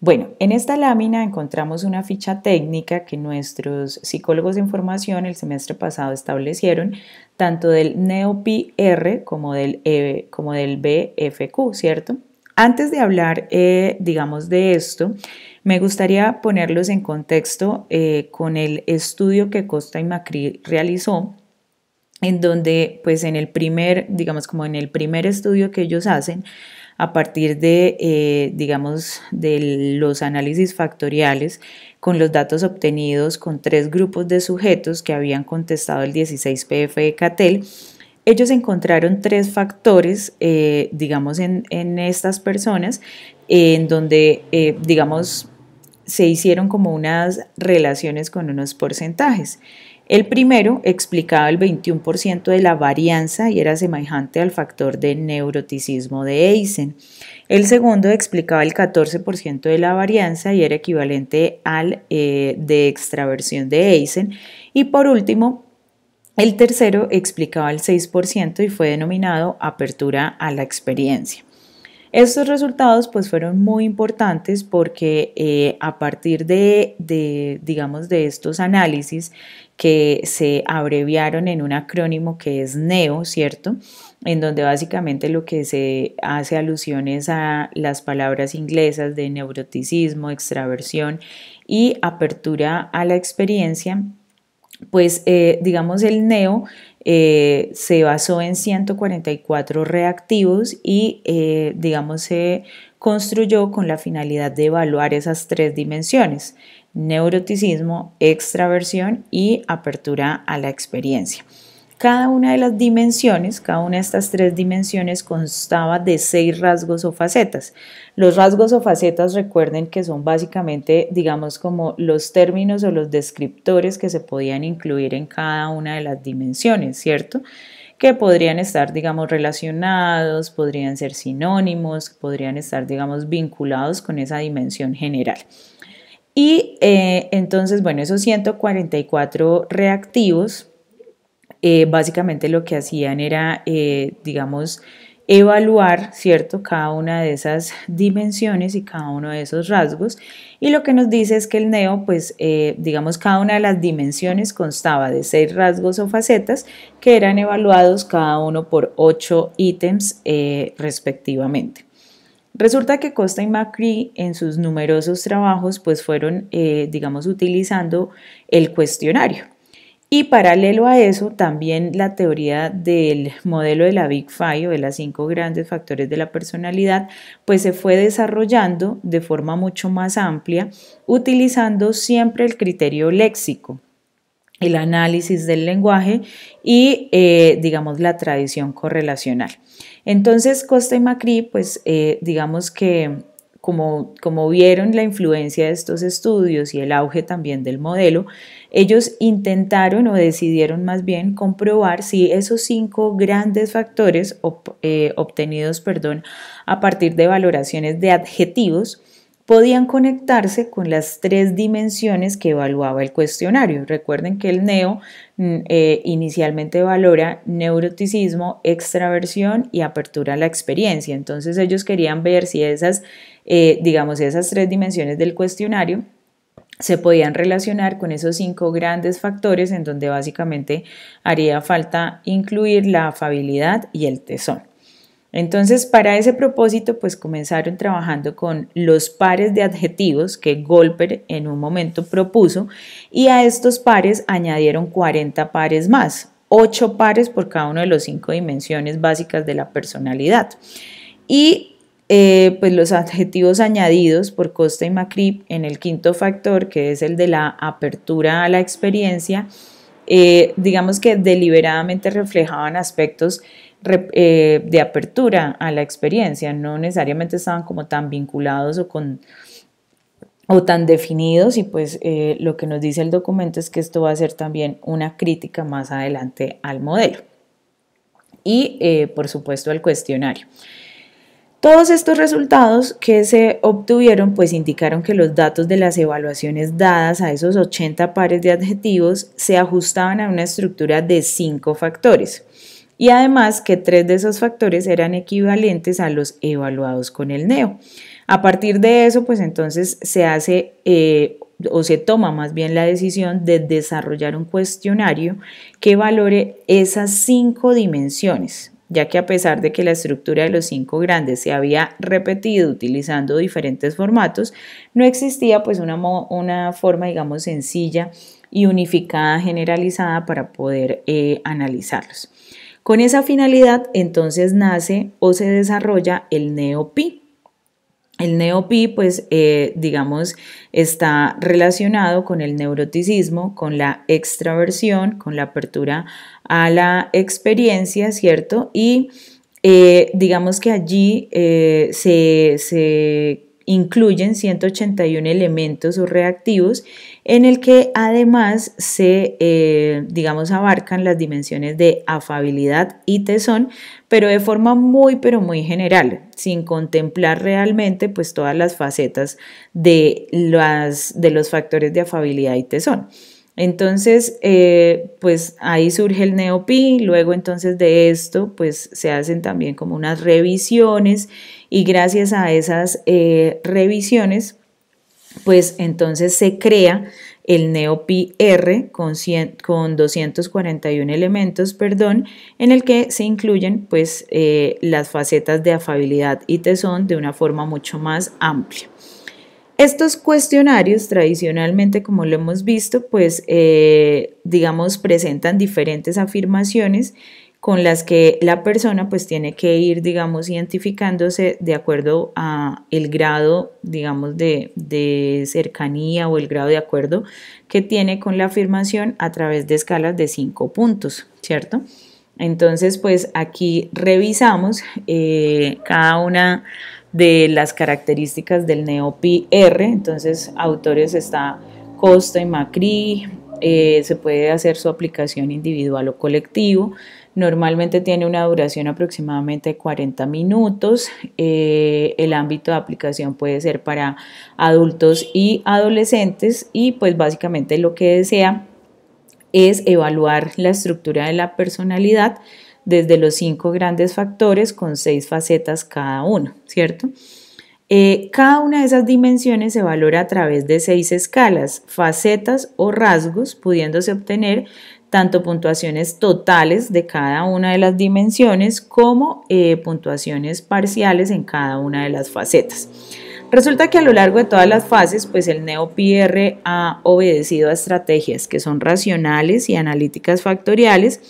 Bueno, en esta lámina encontramos una ficha técnica que nuestros psicólogos de información el semestre pasado establecieron, tanto del NEOPR como del, e, como del BFQ, ¿cierto? Antes de hablar, eh, digamos, de esto, me gustaría ponerlos en contexto eh, con el estudio que Costa y Macri realizó en donde pues en el primer, digamos como en el primer estudio que ellos hacen, a partir de, eh, digamos, de los análisis factoriales con los datos obtenidos con tres grupos de sujetos que habían contestado el 16 PF de CATEL, ellos encontraron tres factores, eh, digamos, en, estas personas, en donde, eh, digamos, se hicieron como unas relaciones con unos porcentajes. El primero explicaba el 21% de la varianza y era semejante al factor de neuroticismo de Eisen. El segundo explicaba el 14% de la varianza y era equivalente al eh, de extraversión de Eisen. Y por último, el tercero explicaba el 6% y fue denominado apertura a la experiencia. Estos resultados pues fueron muy importantes porque eh, a partir de, digamos, de estos análisis que se abreviaron en un acrónimo que es NEO, ¿cierto? En donde básicamente lo que se hace alusiones a las palabras inglesas de neuroticismo, extraversión y apertura a la experiencia, pues eh, digamos el NEO eh, se basó en 144 reactivos y, eh, digamos, se construyó con la finalidad de evaluar esas tres dimensiones, neuroticismo, extraversión y apertura a la experiencia. Cada una de las dimensiones, cada una de estas tres dimensiones constaba de seis rasgos o facetas. Los rasgos o facetas recuerden que son básicamente, digamos, como los términos o los descriptores que se podían incluir en cada una de las dimensiones, ¿cierto? que podrían estar, digamos, relacionados, podrían ser sinónimos, podrían estar, digamos, vinculados con esa dimensión general. Y eh, entonces, bueno, esos 144 reactivos eh, básicamente lo que hacían era, eh, digamos, evaluar, ¿cierto?, cada una de esas dimensiones y cada uno de esos rasgos. Y lo que nos dice es que el neo, pues, eh, digamos, cada una de las dimensiones constaba de seis rasgos o facetas que eran evaluados cada uno por ocho ítems respectivamente. Resulta que Costa y Macri en sus numerosos trabajos pues fueron, digamos, utilizando el cuestionario, y paralelo a eso, también la teoría del modelo de la Big Five o de las cinco grandes factores de la personalidad, pues se fue desarrollando de forma mucho más amplia, utilizando siempre el criterio léxico el análisis del lenguaje y, eh, digamos, la tradición correlacional. Entonces, Costa y Macri, pues, eh, digamos que como, vieron la influencia de estos estudios y el auge también del modelo, ellos intentaron o decidieron más bien comprobar si esos cinco grandes factores eh, obtenidos perdón, a partir de valoraciones de adjetivos podían conectarse con las tres dimensiones que evaluaba el cuestionario. Recuerden que el NEO mm, eh, inicialmente valora neuroticismo, extraversión y apertura a la experiencia. Entonces ellos querían ver si esas eh, digamos, esas tres dimensiones del cuestionario se podían relacionar con esos cinco grandes factores en donde básicamente haría falta incluir la afabilidad y el tesón. Entonces, para ese propósito, pues comenzaron trabajando con los pares de adjetivos que Golper en un momento propuso y a estos pares añadieron 40 pares más, 8 pares por cada uno de los cinco dimensiones básicas de la personalidad. Y eh, pues los adjetivos añadidos por Costa y Macri en el quinto factor, que es el de la apertura a la experiencia, eh, digamos que deliberadamente reflejaban aspectos eh, de apertura a la experiencia, no necesariamente estaban como tan vinculados o con o tan definidos y pues lo que nos dice el documento es que esto va a ser también una crítica más adelante al modelo y por supuesto al cuestionario. Todos estos resultados que se obtuvieron pues indicaron que los datos de las evaluaciones dadas a esos 80 pares de adjetivos se ajustaban a una estructura de 5 factores y además que tres de esos factores eran equivalentes a los evaluados con el NEO. A partir de eso pues entonces se hace eh, o se toma más bien la decisión de desarrollar un cuestionario que valore esas cinco dimensiones ya que a pesar de que la estructura de los cinco grandes se había repetido utilizando diferentes formatos, no existía pues una, una forma digamos sencilla y unificada generalizada para poder eh, analizarlos. Con esa finalidad entonces nace o se desarrolla el NeoPi, el neopi, pues, eh, digamos, está relacionado con el neuroticismo, con la extraversión, con la apertura a la experiencia, ¿cierto? Y eh, digamos que allí eh, se, se incluyen 181 elementos o reactivos en el que además se, eh, digamos, abarcan las dimensiones de afabilidad y tesón, pero de forma muy, pero muy general, sin contemplar realmente pues todas las facetas de, las, de los factores de afabilidad y tesón. Entonces, eh, pues ahí surge el neopi, luego entonces de esto, pues se hacen también como unas revisiones y gracias a esas eh, revisiones, pues entonces se crea el NeoPR con, 241 elementos, perdón, en el que se incluyen pues eh, las facetas de afabilidad y tesón de una forma mucho más amplia. Estos cuestionarios tradicionalmente, como lo hemos visto, pues eh, digamos presentan diferentes afirmaciones con las que la persona pues tiene que ir, digamos, identificándose de acuerdo a el grado, digamos, de, cercanía o el grado de acuerdo que tiene con la afirmación a través de escalas de cinco puntos, ¿cierto? Entonces, pues aquí revisamos eh, cada una de las características del NeoPR. Entonces, autores está Costa y Macri, eh, se puede hacer su aplicación individual o colectivo. Normalmente tiene una duración aproximadamente de 40 minutos. Eh, el ámbito de aplicación puede ser para adultos y adolescentes y pues básicamente lo que desea es evaluar la estructura de la personalidad desde los cinco grandes factores con seis facetas cada uno, ¿cierto? Eh, cada una de esas dimensiones se valora a través de seis escalas, facetas o rasgos, pudiéndose obtener tanto puntuaciones totales de cada una de las dimensiones como eh, puntuaciones parciales en cada una de las facetas. Resulta que a lo largo de todas las fases, pues el NeoPR ha obedecido a estrategias que son racionales y analíticas factoriales,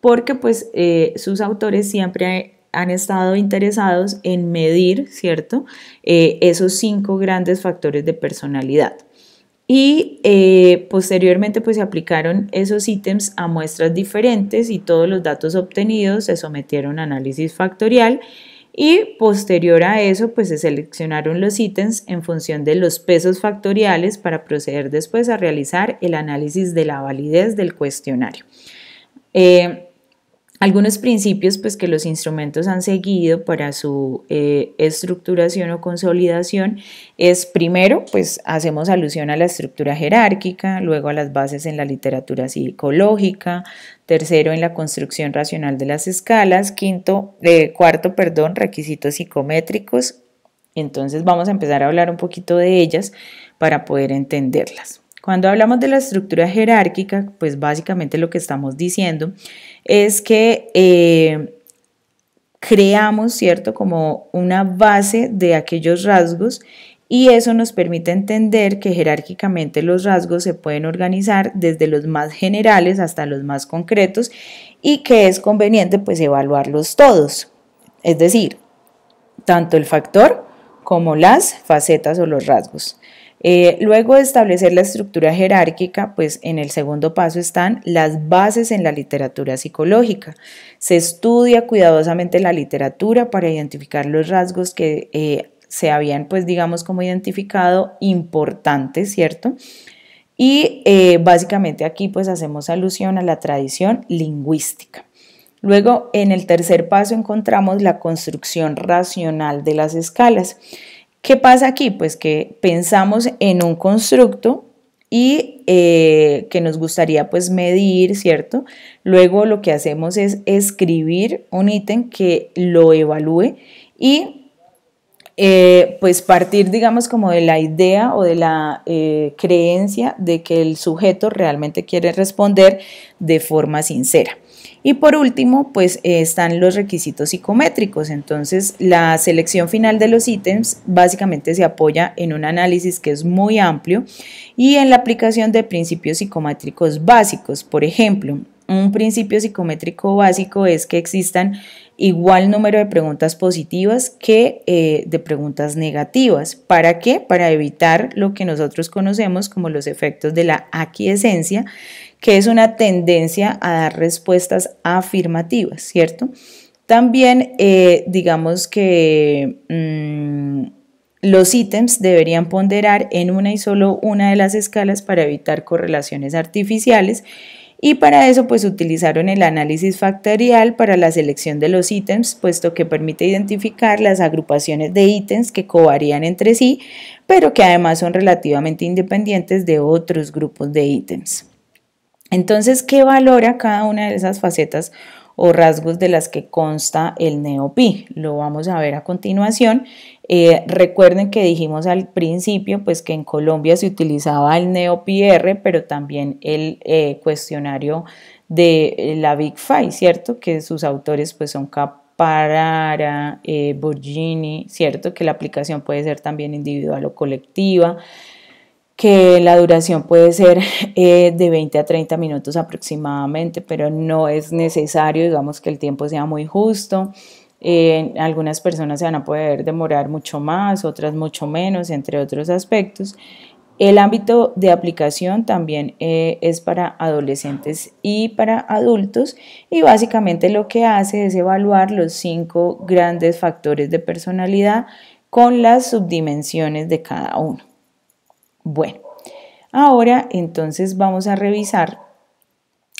porque pues eh, sus autores siempre han estado interesados en medir, ¿cierto?, eh, esos cinco grandes factores de personalidad y eh, posteriormente pues se aplicaron esos ítems a muestras diferentes y todos los datos obtenidos se sometieron a análisis factorial y posterior a eso pues se seleccionaron los ítems en función de los pesos factoriales para proceder después a realizar el análisis de la validez del cuestionario. Eh, algunos principios pues, que los instrumentos han seguido para su eh, estructuración o consolidación es primero, pues hacemos alusión a la estructura jerárquica, luego a las bases en la literatura psicológica, tercero en la construcción racional de las escalas, quinto, eh, cuarto, perdón, requisitos psicométricos. Entonces vamos a empezar a hablar un poquito de ellas para poder entenderlas. Cuando hablamos de la estructura jerárquica, pues básicamente lo que estamos diciendo es que eh, creamos, ¿cierto?, como una base de aquellos rasgos y eso nos permite entender que jerárquicamente los rasgos se pueden organizar desde los más generales hasta los más concretos y que es conveniente pues evaluarlos todos, es decir, tanto el factor como las facetas o los rasgos. Eh, luego de establecer la estructura jerárquica, pues en el segundo paso están las bases en la literatura psicológica. Se estudia cuidadosamente la literatura para identificar los rasgos que eh, se habían, pues digamos, como identificado importantes, ¿cierto? Y eh, básicamente aquí pues hacemos alusión a la tradición lingüística. Luego, en el tercer paso encontramos la construcción racional de las escalas. ¿Qué pasa aquí? Pues que pensamos en un constructo y eh, que nos gustaría pues medir, ¿cierto? Luego lo que hacemos es escribir un ítem que lo evalúe y eh, pues partir, digamos, como de la idea o de la eh, creencia de que el sujeto realmente quiere responder de forma sincera. Y por último, pues eh, están los requisitos psicométricos. Entonces, la selección final de los ítems básicamente se apoya en un análisis que es muy amplio y en la aplicación de principios psicométricos básicos. Por ejemplo, un principio psicométrico básico es que existan igual número de preguntas positivas que eh, de preguntas negativas. ¿Para qué? Para evitar lo que nosotros conocemos como los efectos de la aquiescencia, que es una tendencia a dar respuestas afirmativas, ¿cierto? También eh, digamos que mm, los ítems deberían ponderar en una y solo una de las escalas para evitar correlaciones artificiales y para eso pues utilizaron el análisis factorial para la selección de los ítems, puesto que permite identificar las agrupaciones de ítems que covarían entre sí, pero que además son relativamente independientes de otros grupos de ítems. Entonces, ¿qué valora cada una de esas facetas o rasgos de las que consta el neopi? Lo vamos a ver a continuación. Eh, recuerden que dijimos al principio pues que en Colombia se utilizaba el NeoPR, pero también el eh, cuestionario de eh, la Big Five, ¿cierto? Que sus autores pues son Caparara, eh, Borgini, ¿cierto? Que la aplicación puede ser también individual o colectiva que la duración puede ser eh, de 20 a 30 minutos aproximadamente, pero no es necesario, digamos, que el tiempo sea muy justo. algunas personas se van a poder demorar mucho más, otras mucho menos, entre otros aspectos. El ámbito de aplicación también eh, es para adolescentes y para adultos y básicamente lo que hace es evaluar los cinco grandes factores de personalidad con las subdimensiones de cada uno. Bueno, ahora entonces vamos a revisar,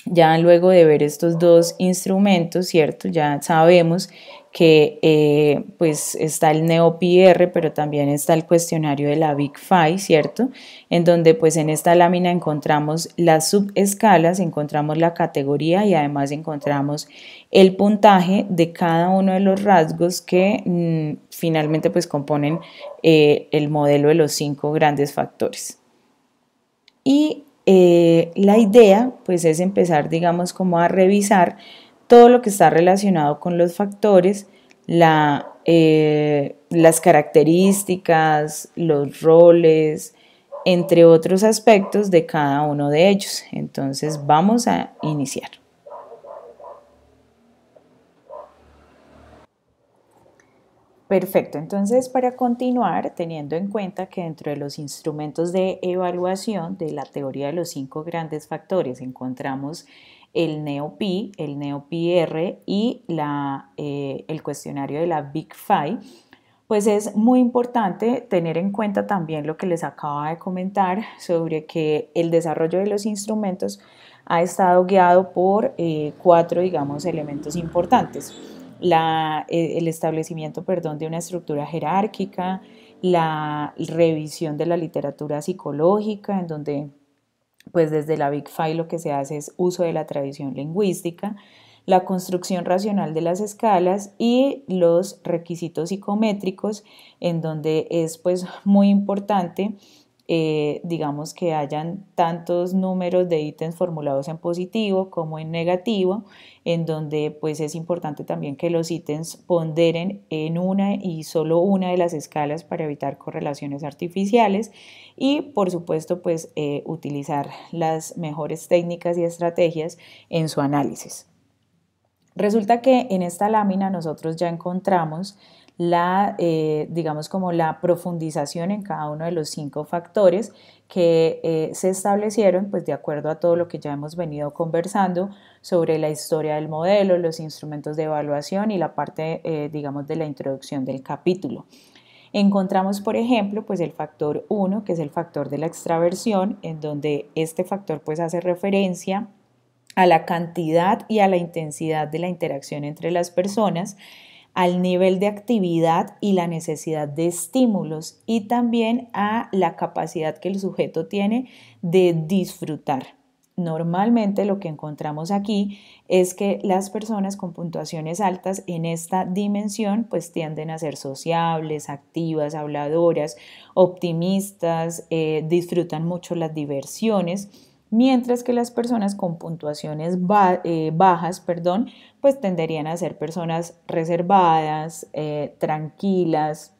ya luego de ver estos dos instrumentos, ¿cierto? Ya sabemos que eh, pues está el NeoPR, pero también está el cuestionario de la Big Five, ¿cierto? En donde pues en esta lámina encontramos las subescalas, encontramos la categoría y además encontramos el puntaje de cada uno de los rasgos que mm, finalmente pues componen eh, el modelo de los cinco grandes factores. Y eh, la idea pues es empezar digamos como a revisar todo lo que está relacionado con los factores, eh, las características, los roles, entre otros aspectos de cada uno de ellos. Entonces vamos a iniciar. Perfecto, entonces para continuar, teniendo en cuenta que dentro de los instrumentos de evaluación de la teoría de los cinco grandes factores encontramos el NeoPI, el neo r y la, eh, el cuestionario de la Big Five, pues es muy importante tener en cuenta también lo que les acaba de comentar sobre que el desarrollo de los instrumentos ha estado guiado por eh, cuatro, digamos, elementos importantes. Eh, el establecimiento perdón, de una estructura jerárquica, la revisión de la literatura psicológica, en donde pues desde la Big Five lo que se hace es uso de la tradición lingüística, la construcción racional de las escalas y los requisitos psicométricos, en donde es pues muy importante eh, digamos que hayan tantos números de ítems formulados en positivo como en negativo, en donde pues es importante también que los ítems ponderen en una y solo una de las escalas para evitar correlaciones artificiales y por supuesto pues eh, utilizar las mejores técnicas y estrategias en su análisis. Resulta que en esta lámina nosotros ya encontramos la, eh, digamos como la profundización en cada uno de los cinco factores que eh, se establecieron, pues de acuerdo a todo lo que ya hemos venido conversando sobre la historia del modelo, los instrumentos de evaluación y la parte, eh, digamos, de la introducción del capítulo. Encontramos, por ejemplo, pues el factor 1, que es el factor de la extraversión, en donde este factor pues hace referencia a la cantidad y a la intensidad de la interacción entre las personas al nivel de actividad y la necesidad de estímulos y también a la capacidad que el sujeto tiene de disfrutar. Normalmente lo que encontramos aquí es que las personas con puntuaciones altas en esta dimensión pues tienden a ser sociables, activas, habladoras, optimistas, eh, disfrutan mucho las diversiones mientras que las personas con puntuaciones eh, bajas, perdón, pues tenderían a ser personas reservadas, eh, tranquilas,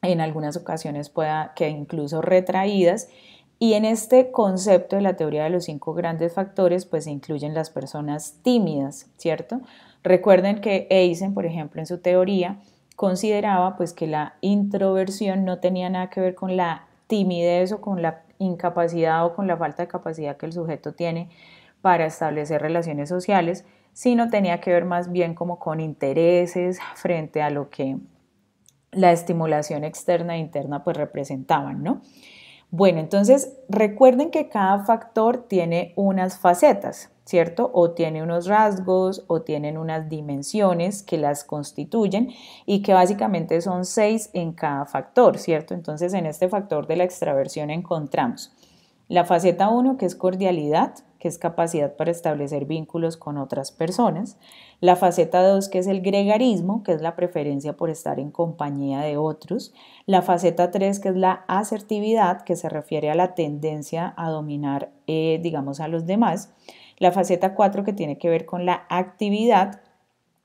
en algunas ocasiones pueda que incluso retraídas. Y en este concepto de la teoría de los cinco grandes factores, pues se incluyen las personas tímidas, ¿cierto? Recuerden que Eisen, por ejemplo, en su teoría, consideraba pues que la introversión no tenía nada que ver con la timidez o con la incapacidad o con la falta de capacidad que el sujeto tiene para establecer relaciones sociales, sino tenía que ver más bien como con intereses frente a lo que la estimulación externa e interna pues representaban, ¿no? Bueno, entonces recuerden que cada factor tiene unas facetas. ¿cierto? O tiene unos rasgos o tienen unas dimensiones que las constituyen y que básicamente son seis en cada factor, ¿cierto? Entonces en este factor de la extraversión encontramos la faceta 1 que es cordialidad, que es capacidad para establecer vínculos con otras personas, la faceta 2 que es el gregarismo, que es la preferencia por estar en compañía de otros, la faceta 3 que es la asertividad, que se refiere a la tendencia a dominar, eh, digamos, a los demás, la faceta 4 que tiene que ver con la actividad,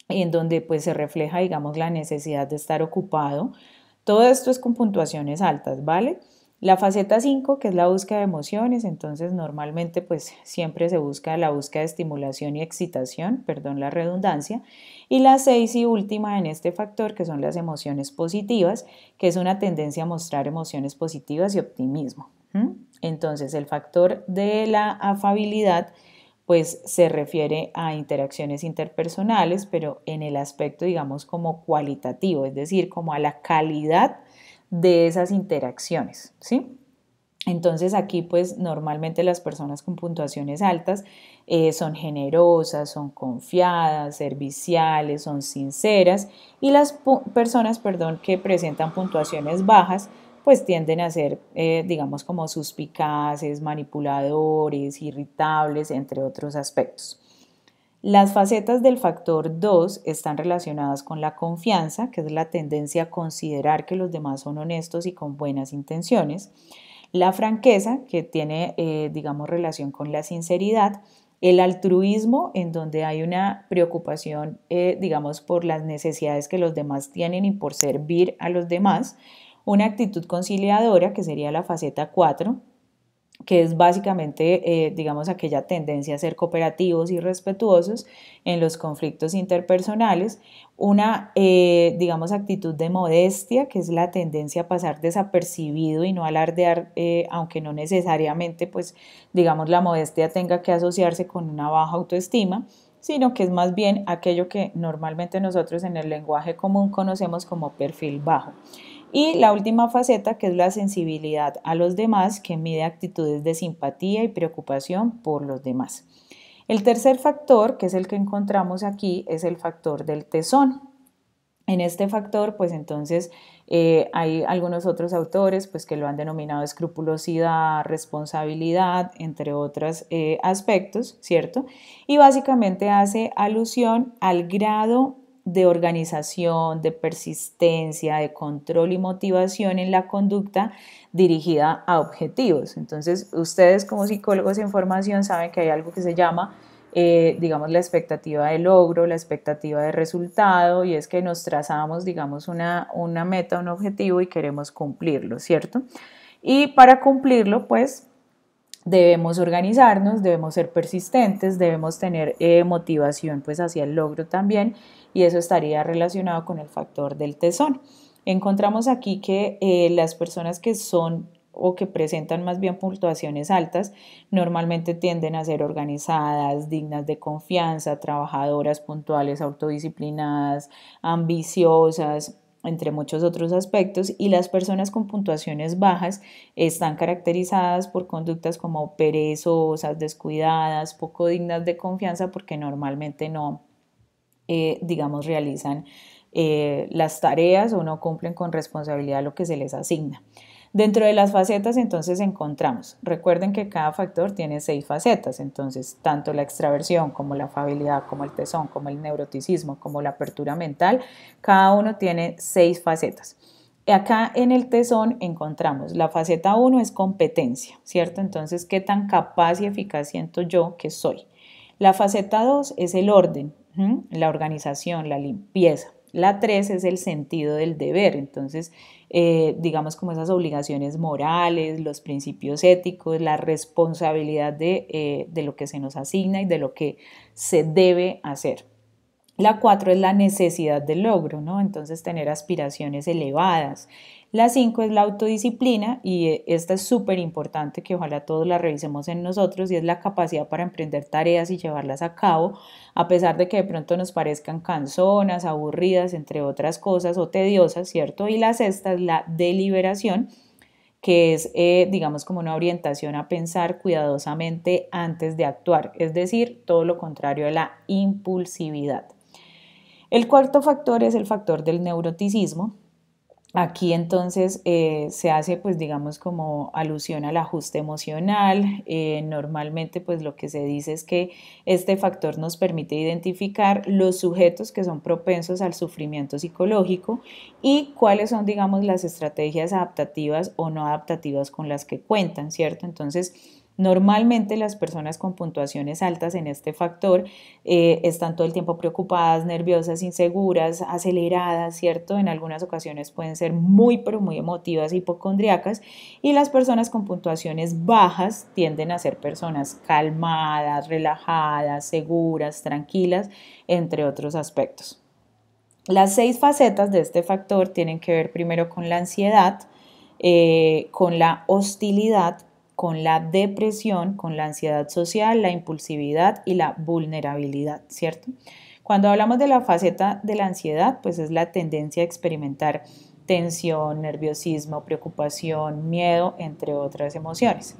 en donde pues se refleja, digamos, la necesidad de estar ocupado. Todo esto es con puntuaciones altas, ¿vale? La faceta 5, que es la búsqueda de emociones, entonces normalmente pues siempre se busca la búsqueda de estimulación y excitación, perdón la redundancia. Y la 6 y última en este factor, que son las emociones positivas, que es una tendencia a mostrar emociones positivas y optimismo. Entonces el factor de la afabilidad pues se refiere a interacciones interpersonales, pero en el aspecto, digamos, como cualitativo, es decir, como a la calidad de esas interacciones, ¿sí? Entonces aquí pues normalmente las personas con puntuaciones altas eh, son generosas, son confiadas, serviciales, son sinceras y las personas, perdón, que presentan puntuaciones bajas pues tienden a ser, eh, digamos, como suspicaces, manipuladores, irritables, entre otros aspectos. Las facetas del factor 2 están relacionadas con la confianza, que es la tendencia a considerar que los demás son honestos y con buenas intenciones, la franqueza, que tiene, eh, digamos, relación con la sinceridad, el altruismo, en donde hay una preocupación, eh, digamos, por las necesidades que los demás tienen y por servir a los demás, una actitud conciliadora, que sería la faceta 4, que es básicamente, eh, digamos, aquella tendencia a ser cooperativos y respetuosos en los conflictos interpersonales, una, eh, digamos, actitud de modestia, que es la tendencia a pasar desapercibido y no alardear, eh, aunque no necesariamente, pues, digamos, la modestia tenga que asociarse con una baja autoestima, sino que es más bien aquello que normalmente nosotros en el lenguaje común conocemos como perfil bajo. Y la última faceta, que es la sensibilidad a los demás, que mide actitudes de simpatía y preocupación por los demás. El tercer factor, que es el que encontramos aquí, es el factor del tesón. En este factor, pues entonces eh, hay algunos otros autores pues, que lo han denominado escrupulosidad, responsabilidad, entre otros eh, aspectos, ¿cierto? Y básicamente hace alusión al grado de organización, de persistencia, de control y motivación en la conducta dirigida a objetivos. Entonces, ustedes como psicólogos en formación saben que hay algo que se llama, eh, digamos, la expectativa de logro, la expectativa de resultado, y es que nos trazamos, digamos, una, una meta, un objetivo y queremos cumplirlo, ¿cierto? Y para cumplirlo, pues debemos organizarnos, debemos ser persistentes, debemos tener eh, motivación pues hacia el logro también y eso estaría relacionado con el factor del tesón. Encontramos aquí que eh, las personas que son o que presentan más bien puntuaciones altas, normalmente tienden a ser organizadas, dignas de confianza, trabajadoras, puntuales, autodisciplinadas, ambiciosas, entre muchos otros aspectos, y las personas con puntuaciones bajas están caracterizadas por conductas como perezosas, descuidadas, poco dignas de confianza, porque normalmente no, eh, digamos, realizan eh, las tareas o no cumplen con responsabilidad lo que se les asigna. Dentro de las facetas entonces encontramos, recuerden que cada factor tiene seis facetas, entonces tanto la extraversión como la afabilidad, como el tesón, como el neuroticismo, como la apertura mental, cada uno tiene seis facetas. Acá en el tesón encontramos la faceta 1 es competencia, ¿cierto? Entonces, ¿qué tan capaz y eficaz siento yo que soy? La faceta 2 es el orden, la organización, la limpieza. La 3 es el sentido del deber, entonces eh, digamos, como esas obligaciones morales, los principios éticos, la responsabilidad de, eh, de lo que se nos asigna y de lo que se debe hacer. La cuatro es la necesidad del logro, ¿no? Entonces tener aspiraciones elevadas, la cinco es la autodisciplina y eh, esta es súper importante que ojalá todos la revisemos en nosotros y es la capacidad para emprender tareas y llevarlas a cabo, a pesar de que de pronto nos parezcan canzonas, aburridas, entre otras cosas, o tediosas, ¿cierto? Y la sexta es la deliberación que es, eh, digamos, como una orientación a pensar cuidadosamente antes de actuar, es decir, todo lo contrario a la impulsividad. El cuarto factor es el factor del neuroticismo, Aquí entonces eh, se hace pues digamos como alusión al ajuste emocional. Eh, normalmente pues lo que se dice es que este factor nos permite identificar los sujetos que son propensos al sufrimiento psicológico y cuáles son digamos las estrategias adaptativas o no adaptativas con las que cuentan, ¿cierto? Entonces Normalmente las personas con puntuaciones altas en este factor eh, están todo el tiempo preocupadas, nerviosas, inseguras, aceleradas, ¿cierto? En algunas ocasiones pueden ser muy, pero muy emotivas, hipocondriacas. Y las personas con puntuaciones bajas tienden a ser personas calmadas, relajadas, seguras, tranquilas, entre otros aspectos. Las seis facetas de este factor tienen que ver primero con la ansiedad, eh, con la hostilidad, con la depresión, con la ansiedad social, la impulsividad y la vulnerabilidad, ¿cierto? Cuando hablamos de la faceta de la ansiedad, pues es la tendencia a experimentar tensión, nerviosismo, preocupación, miedo, entre otras emociones.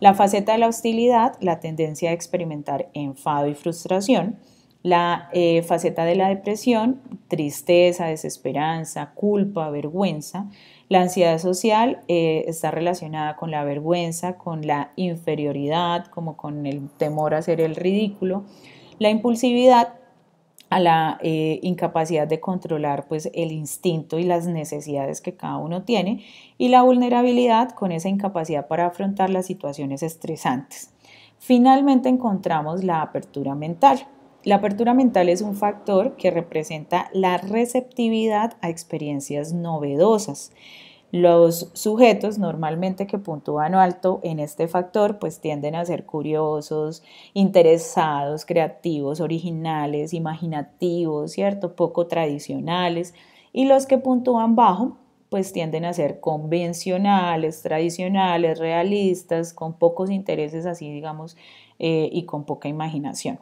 La faceta de la hostilidad, la tendencia a experimentar enfado y frustración. La eh, faceta de la depresión, tristeza, desesperanza, culpa, vergüenza. La ansiedad social eh, está relacionada con la vergüenza, con la inferioridad, como con el temor a ser el ridículo. La impulsividad a la eh, incapacidad de controlar pues el instinto y las necesidades que cada uno tiene y la vulnerabilidad con esa incapacidad para afrontar las situaciones estresantes. Finalmente encontramos la apertura mental, la apertura mental es un factor que representa la receptividad a experiencias novedosas. Los sujetos normalmente que puntúan alto en este factor pues tienden a ser curiosos, interesados, creativos, originales, imaginativos, ¿cierto? Poco tradicionales. Y los que puntúan bajo pues tienden a ser convencionales, tradicionales, realistas, con pocos intereses así digamos eh, y con poca imaginación.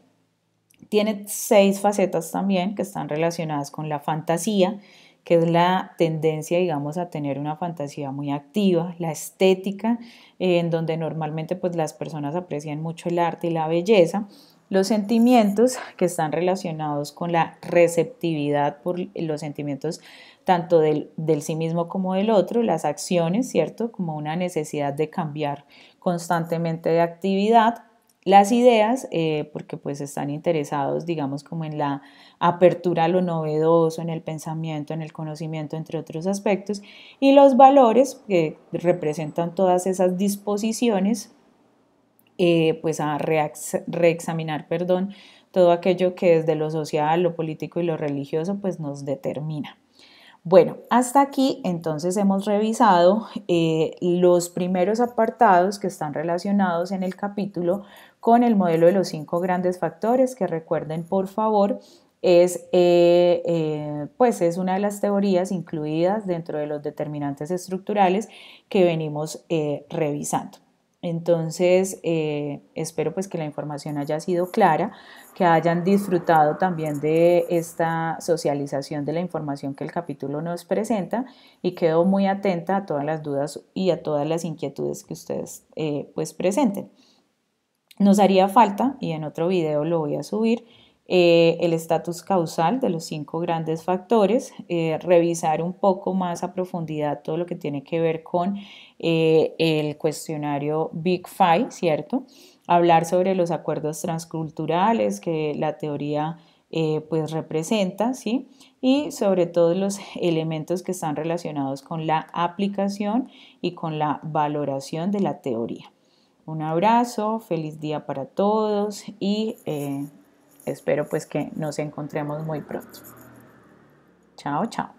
Tiene seis facetas también que están relacionadas con la fantasía, que es la tendencia, digamos, a tener una fantasía muy activa, la estética, en donde normalmente pues, las personas aprecian mucho el arte y la belleza, los sentimientos que están relacionados con la receptividad por los sentimientos tanto del, del, sí mismo como del otro, las acciones, ¿cierto? Como una necesidad de cambiar constantemente de actividad, las ideas, eh, porque pues están interesados, digamos, como en la apertura a lo novedoso, en el pensamiento, en el conocimiento, entre otros aspectos, y los valores, que representan todas esas disposiciones, eh, pues a reexaminar, perdón, todo aquello que desde lo social, lo político y lo religioso, pues nos determina. Bueno, hasta aquí entonces hemos revisado eh, los primeros apartados que están relacionados en el capítulo con el modelo de los cinco grandes factores que recuerden por favor es, eh, eh, pues es una de las teorías incluidas dentro de los determinantes estructurales que venimos eh, revisando. Entonces, espero pues que la información haya sido clara, que hayan disfrutado también de esta socialización de la información que el capítulo nos presenta y quedo muy atenta a todas las dudas y a todas las inquietudes que ustedes pues presenten. Nos haría falta, y en otro video lo voy a subir, eh, el estatus causal de los cinco grandes factores, eh, revisar un poco más a profundidad todo lo que tiene que ver con eh, el cuestionario Big Five, ¿cierto? Hablar sobre los acuerdos transculturales que la teoría pues representa, ¿sí? Y sobre todos los elementos que están relacionados con la aplicación y con la valoración de la teoría. Un abrazo, feliz día para todos y eh, espero pues que nos encontremos muy pronto. Chao, chao.